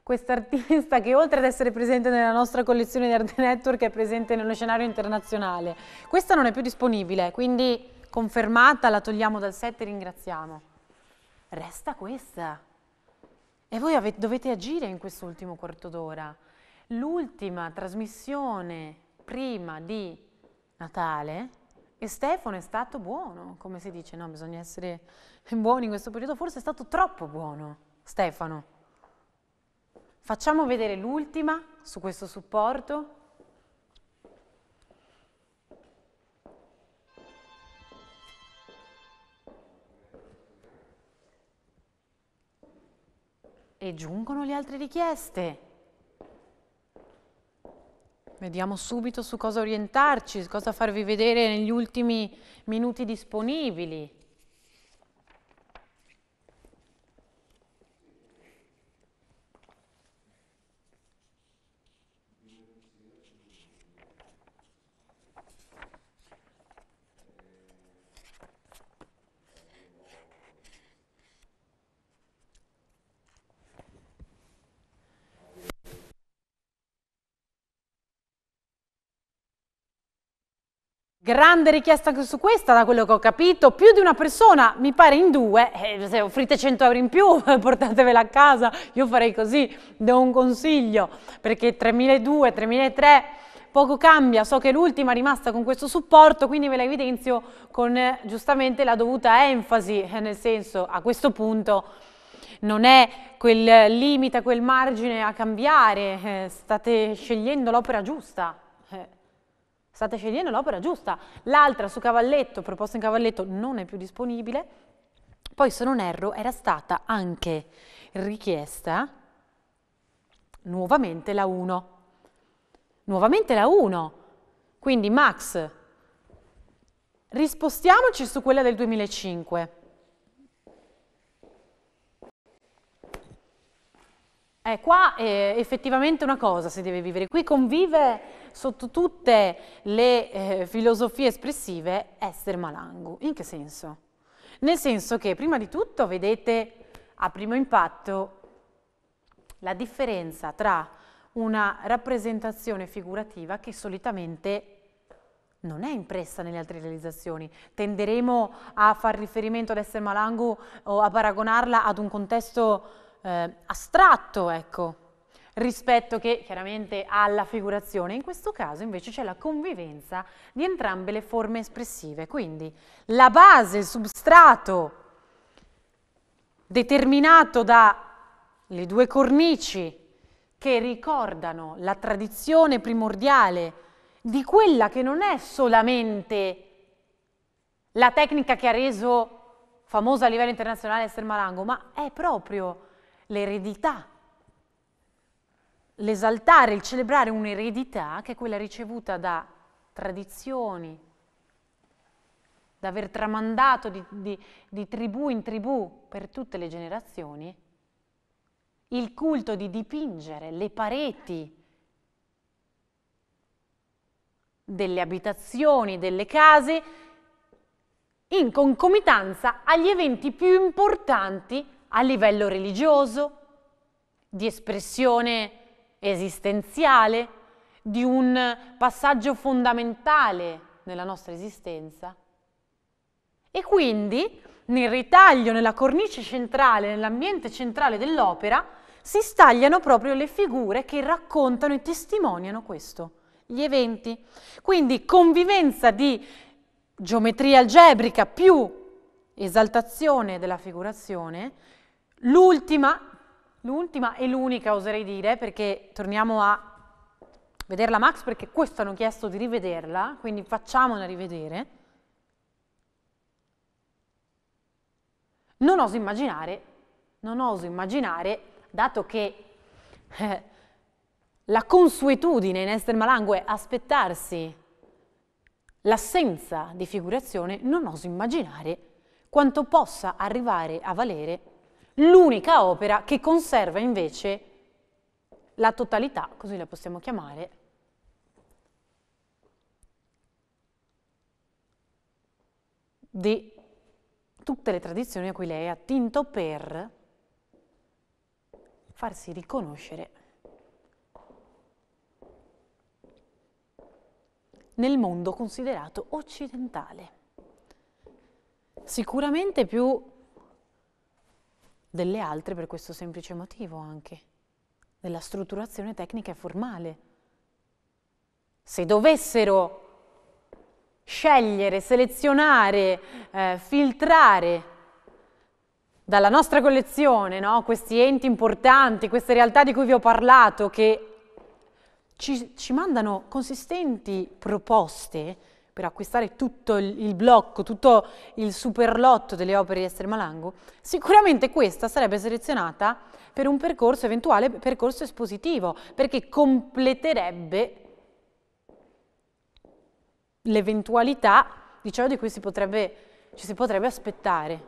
questa artista che oltre ad essere presente nella nostra collezione di Arte Network è presente nello scenario internazionale questa non è più disponibile quindi confermata, la togliamo dal set e ringraziamo. Resta questa. E voi avete, dovete agire in quest'ultimo quarto d'ora. L'ultima trasmissione prima di Natale e Stefano è stato buono, come si dice, no, bisogna essere buoni in questo periodo, forse è stato troppo buono Stefano. Facciamo vedere l'ultima su questo supporto. E giungono le altre richieste. Vediamo subito su cosa orientarci, cosa farvi vedere negli ultimi minuti disponibili. Grande richiesta anche su questa, da quello che ho capito. Più di una persona, mi pare in due, eh, se offrite 100 euro in più, portatevela a casa. Io farei così, do un consiglio, perché 3.200, 3003 poco cambia. So che l'ultima è rimasta con questo supporto, quindi ve la evidenzio con eh, giustamente la dovuta enfasi, eh, nel senso, a questo punto non è quel limite, quel margine a cambiare, eh, state scegliendo l'opera giusta. State scegliendo l'opera giusta. L'altra su cavalletto, proposta in cavalletto, non è più disponibile. Poi, se non erro, era stata anche richiesta nuovamente la 1. Nuovamente la 1. Quindi, Max, rispostiamoci su quella del 2005. Eh, qua eh, effettivamente una cosa si deve vivere, qui convive sotto tutte le eh, filosofie espressive essere malangu. In che senso? Nel senso che prima di tutto vedete a primo impatto la differenza tra una rappresentazione figurativa che solitamente non è impressa nelle altre realizzazioni. Tenderemo a far riferimento ad essere malangu o a paragonarla ad un contesto eh, astratto, ecco, rispetto che chiaramente alla figurazione. In questo caso invece c'è la convivenza di entrambe le forme espressive, quindi la base, il substrato determinato dalle due cornici che ricordano la tradizione primordiale di quella che non è solamente la tecnica che ha reso famosa a livello internazionale Esther Malango, ma è proprio l'eredità, l'esaltare, il celebrare un'eredità che è quella ricevuta da tradizioni, da aver tramandato di, di, di tribù in tribù per tutte le generazioni, il culto di dipingere le pareti delle abitazioni, delle case, in concomitanza agli eventi più importanti a livello religioso, di espressione esistenziale, di un passaggio fondamentale nella nostra esistenza. E quindi nel ritaglio, nella cornice centrale, nell'ambiente centrale dell'opera, si stagliano proprio le figure che raccontano e testimoniano questo, gli eventi. Quindi convivenza di geometria algebrica più esaltazione della figurazione L'ultima, l'ultima e l'unica oserei dire, perché torniamo a vederla Max, perché questo hanno chiesto di rivederla, quindi facciamola rivedere. Non oso immaginare, non oso immaginare, dato che eh, la consuetudine in Esther Malangue è aspettarsi l'assenza di figurazione, non oso immaginare quanto possa arrivare a valere l'unica opera che conserva invece la totalità, così la possiamo chiamare, di tutte le tradizioni a cui lei ha attinto per farsi riconoscere nel mondo considerato occidentale. Sicuramente più delle altre per questo semplice motivo anche, della strutturazione tecnica e formale. Se dovessero scegliere, selezionare, eh, filtrare dalla nostra collezione no? questi enti importanti, queste realtà di cui vi ho parlato, che ci, ci mandano consistenti proposte, per acquistare tutto il blocco, tutto il superlotto delle opere di Estremalangu, sicuramente questa sarebbe selezionata per un percorso eventuale percorso espositivo, perché completerebbe l'eventualità di ciò di cui si potrebbe, ci si potrebbe aspettare.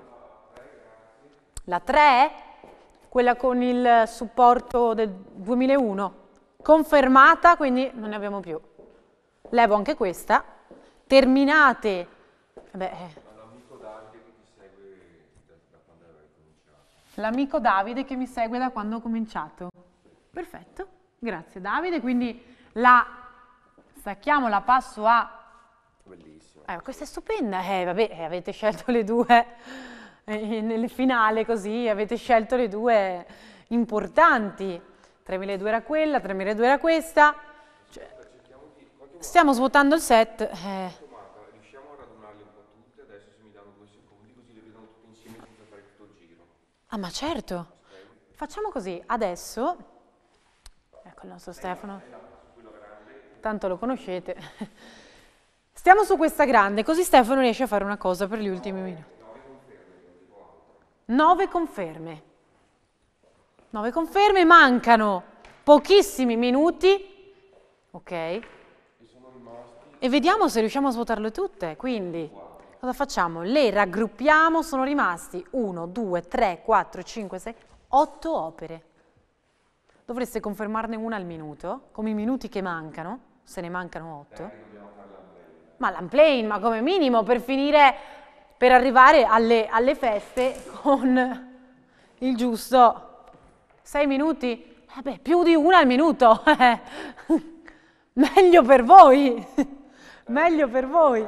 La 3 quella con il supporto del 2001, confermata, quindi non ne abbiamo più. Levo anche questa terminate... Beh. L'amico Davide che mi segue da quando ho cominciato. Perfetto, grazie Davide. Quindi la stacchiamo la passo a... Bellissima. Eh, questa è stupenda. Eh, vabbè, eh, avete scelto le due eh, nel finale così, avete scelto le due importanti. 3.200 era quella, 3.200 era questa. Cioè, stiamo svuotando il set. Eh. Ah, ma certo. Facciamo così, adesso, ecco il nostro Stefano, tanto lo conoscete, stiamo su questa grande, così Stefano riesce a fare una cosa per gli ultimi minuti. Nove conferme. Nove conferme, mancano pochissimi minuti, ok? E vediamo se riusciamo a svuotarle tutte, quindi cosa facciamo? Le raggruppiamo, sono rimasti 1, 2, 3, 4, 5, 6, 8 opere. Dovreste confermarne una al minuto, come i minuti che mancano, se ne mancano 8. Eh, ma l'unplane, ma come minimo per finire, per arrivare alle, alle feste con il giusto 6 minuti Vabbè, eh più di una al minuto. Meglio per voi. Eh, Meglio per voi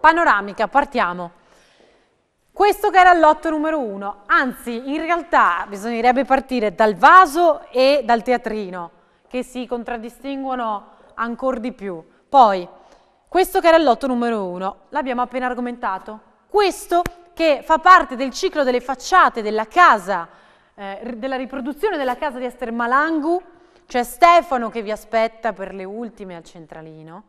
panoramica, partiamo. Questo che era il lotto numero uno, anzi in realtà bisognerebbe partire dal vaso e dal teatrino che si contraddistinguono ancora di più. Poi, questo che era il lotto numero uno, l'abbiamo appena argomentato. Questo che fa parte del ciclo delle facciate della casa, eh, della riproduzione della casa di Ester Malangu, c'è Stefano che vi aspetta per le ultime al centralino.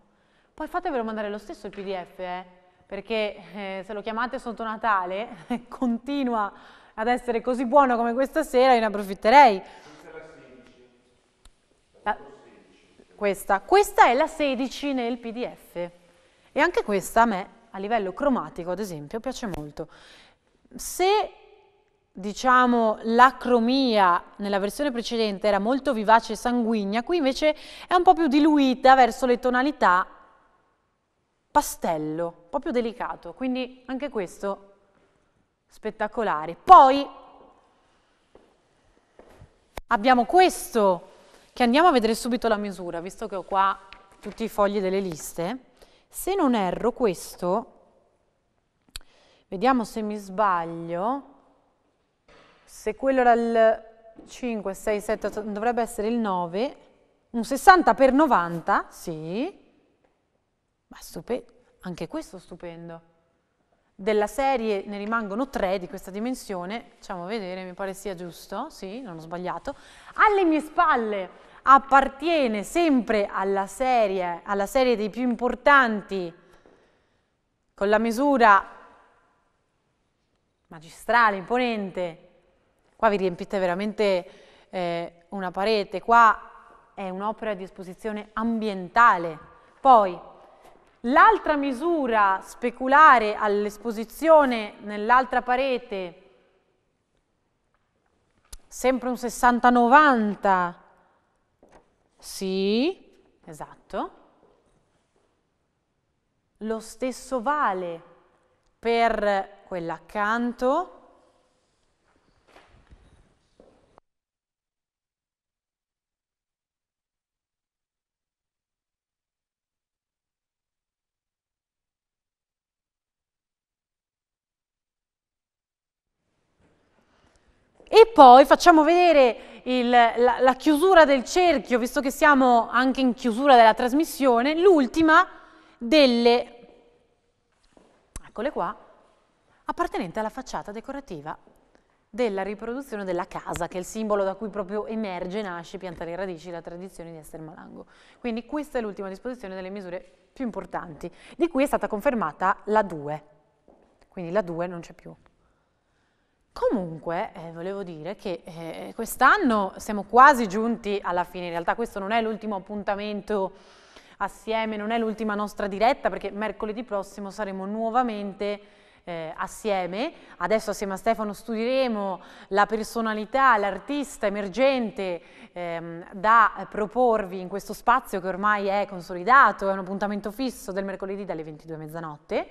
Poi fatevelo mandare lo stesso il pdf, eh perché eh, se lo chiamate sotto Natale, continua ad essere così buono come questa sera, io ne approfitterei. La, questa. questa è la 16 nel PDF e anche questa a me a livello cromatico ad esempio piace molto. Se diciamo, cromia nella versione precedente era molto vivace e sanguigna, qui invece è un po' più diluita verso le tonalità pastello, proprio delicato, quindi anche questo spettacolare. Poi abbiamo questo, che andiamo a vedere subito la misura, visto che ho qua tutti i fogli delle liste. Se non erro questo, vediamo se mi sbaglio, se quello era il 5, 6, 7, 8, dovrebbe essere il 9, un 60 x 90, sì, ma stupendo, anche questo stupendo. Della serie ne rimangono tre di questa dimensione, facciamo vedere, mi pare sia giusto, sì, non ho sbagliato. Alle mie spalle appartiene sempre alla serie, alla serie dei più importanti, con la misura magistrale, imponente. Qua vi riempite veramente eh, una parete, qua è un'opera di esposizione ambientale. Poi, L'altra misura speculare all'esposizione nell'altra parete, sempre un 60-90, sì, esatto. Lo stesso vale per quella accanto, E poi facciamo vedere il, la, la, chiusura del cerchio, visto che siamo anche in chiusura della trasmissione, l'ultima delle, eccole qua, appartenente alla facciata decorativa della riproduzione della casa, che è il simbolo da cui proprio emerge, nasce, pianta le radici, la tradizione di essere Malango. Quindi questa è l'ultima disposizione delle misure più importanti, di cui è stata confermata la 2, quindi la 2 non c'è più. Comunque, eh, volevo dire che eh, quest'anno siamo quasi giunti alla fine, in realtà questo non è l'ultimo appuntamento assieme, non è l'ultima nostra diretta perché mercoledì prossimo saremo nuovamente eh, assieme, adesso assieme a Stefano studieremo la personalità, l'artista emergente ehm, da proporvi in questo spazio che ormai è consolidato, è un appuntamento fisso del mercoledì dalle 22 mezzanotte.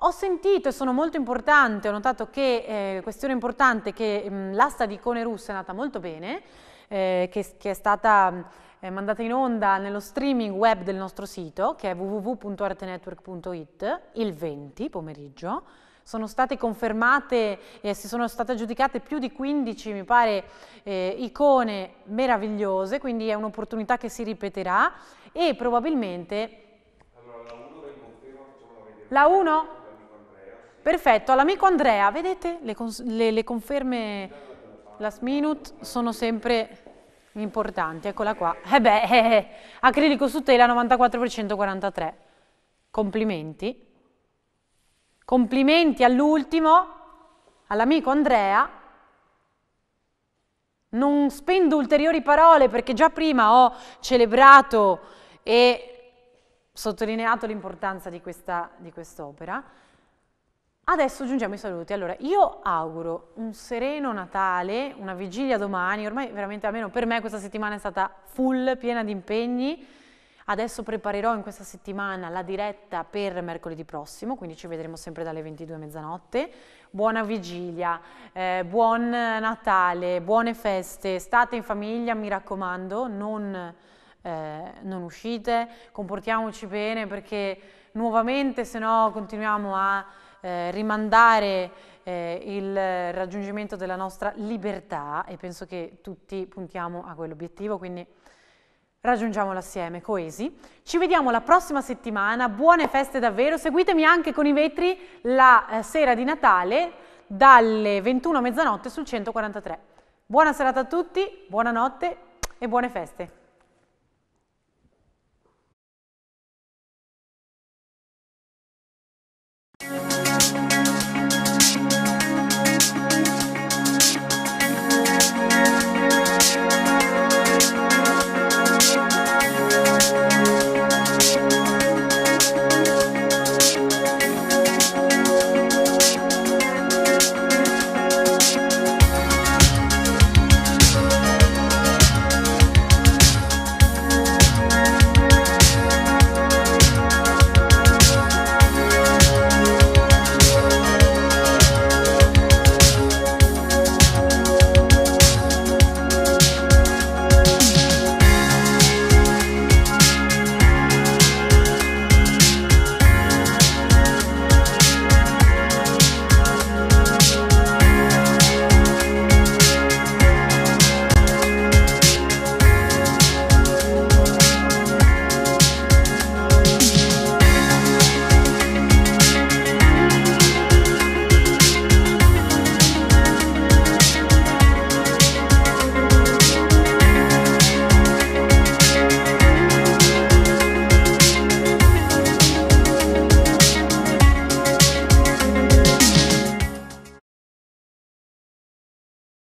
Ho sentito e sono molto importante, ho notato che, eh, questione importante, che mm, l'asta di icone russe è andata molto bene, eh, che, che, è stata eh, mandata in onda nello streaming web del nostro sito, che è www.artenetwork.it, il 20 pomeriggio. Sono state confermate e si sono state aggiudicate più di 15, mi pare, eh, icone meravigliose, quindi è un'opportunità che si ripeterà e probabilmente... Allora, la 1 La 1? Perfetto, all'amico Andrea, vedete le, le, le conferme last minute sono sempre importanti, eccola qua. Eh beh, eh, eh acrilico su tela 94% per 143. Complimenti. Complimenti all'ultimo, all'amico Andrea. Non spendo ulteriori parole perché già prima ho celebrato e sottolineato l'importanza di quest'opera. Adesso giungiamo ai saluti. Allora, io auguro un sereno Natale, una vigilia domani, ormai veramente almeno per me questa settimana è stata full, piena di impegni. Adesso preparerò in questa settimana la diretta per mercoledì prossimo, quindi ci vedremo sempre dalle 22 a mezzanotte. Buona vigilia, eh, buon Natale, buone feste, state in famiglia, mi raccomando, non, eh, non uscite, comportiamoci bene perché nuovamente se no continuiamo a eh, rimandare eh, il raggiungimento della nostra libertà e penso che tutti puntiamo a quell'obiettivo, quindi raggiungiamolo assieme, coesi. Ci vediamo la prossima settimana, buone feste davvero, seguitemi anche con i vetri la eh, sera di Natale dalle 21 a mezzanotte sul 143. Buona serata a tutti, buonanotte e buone feste.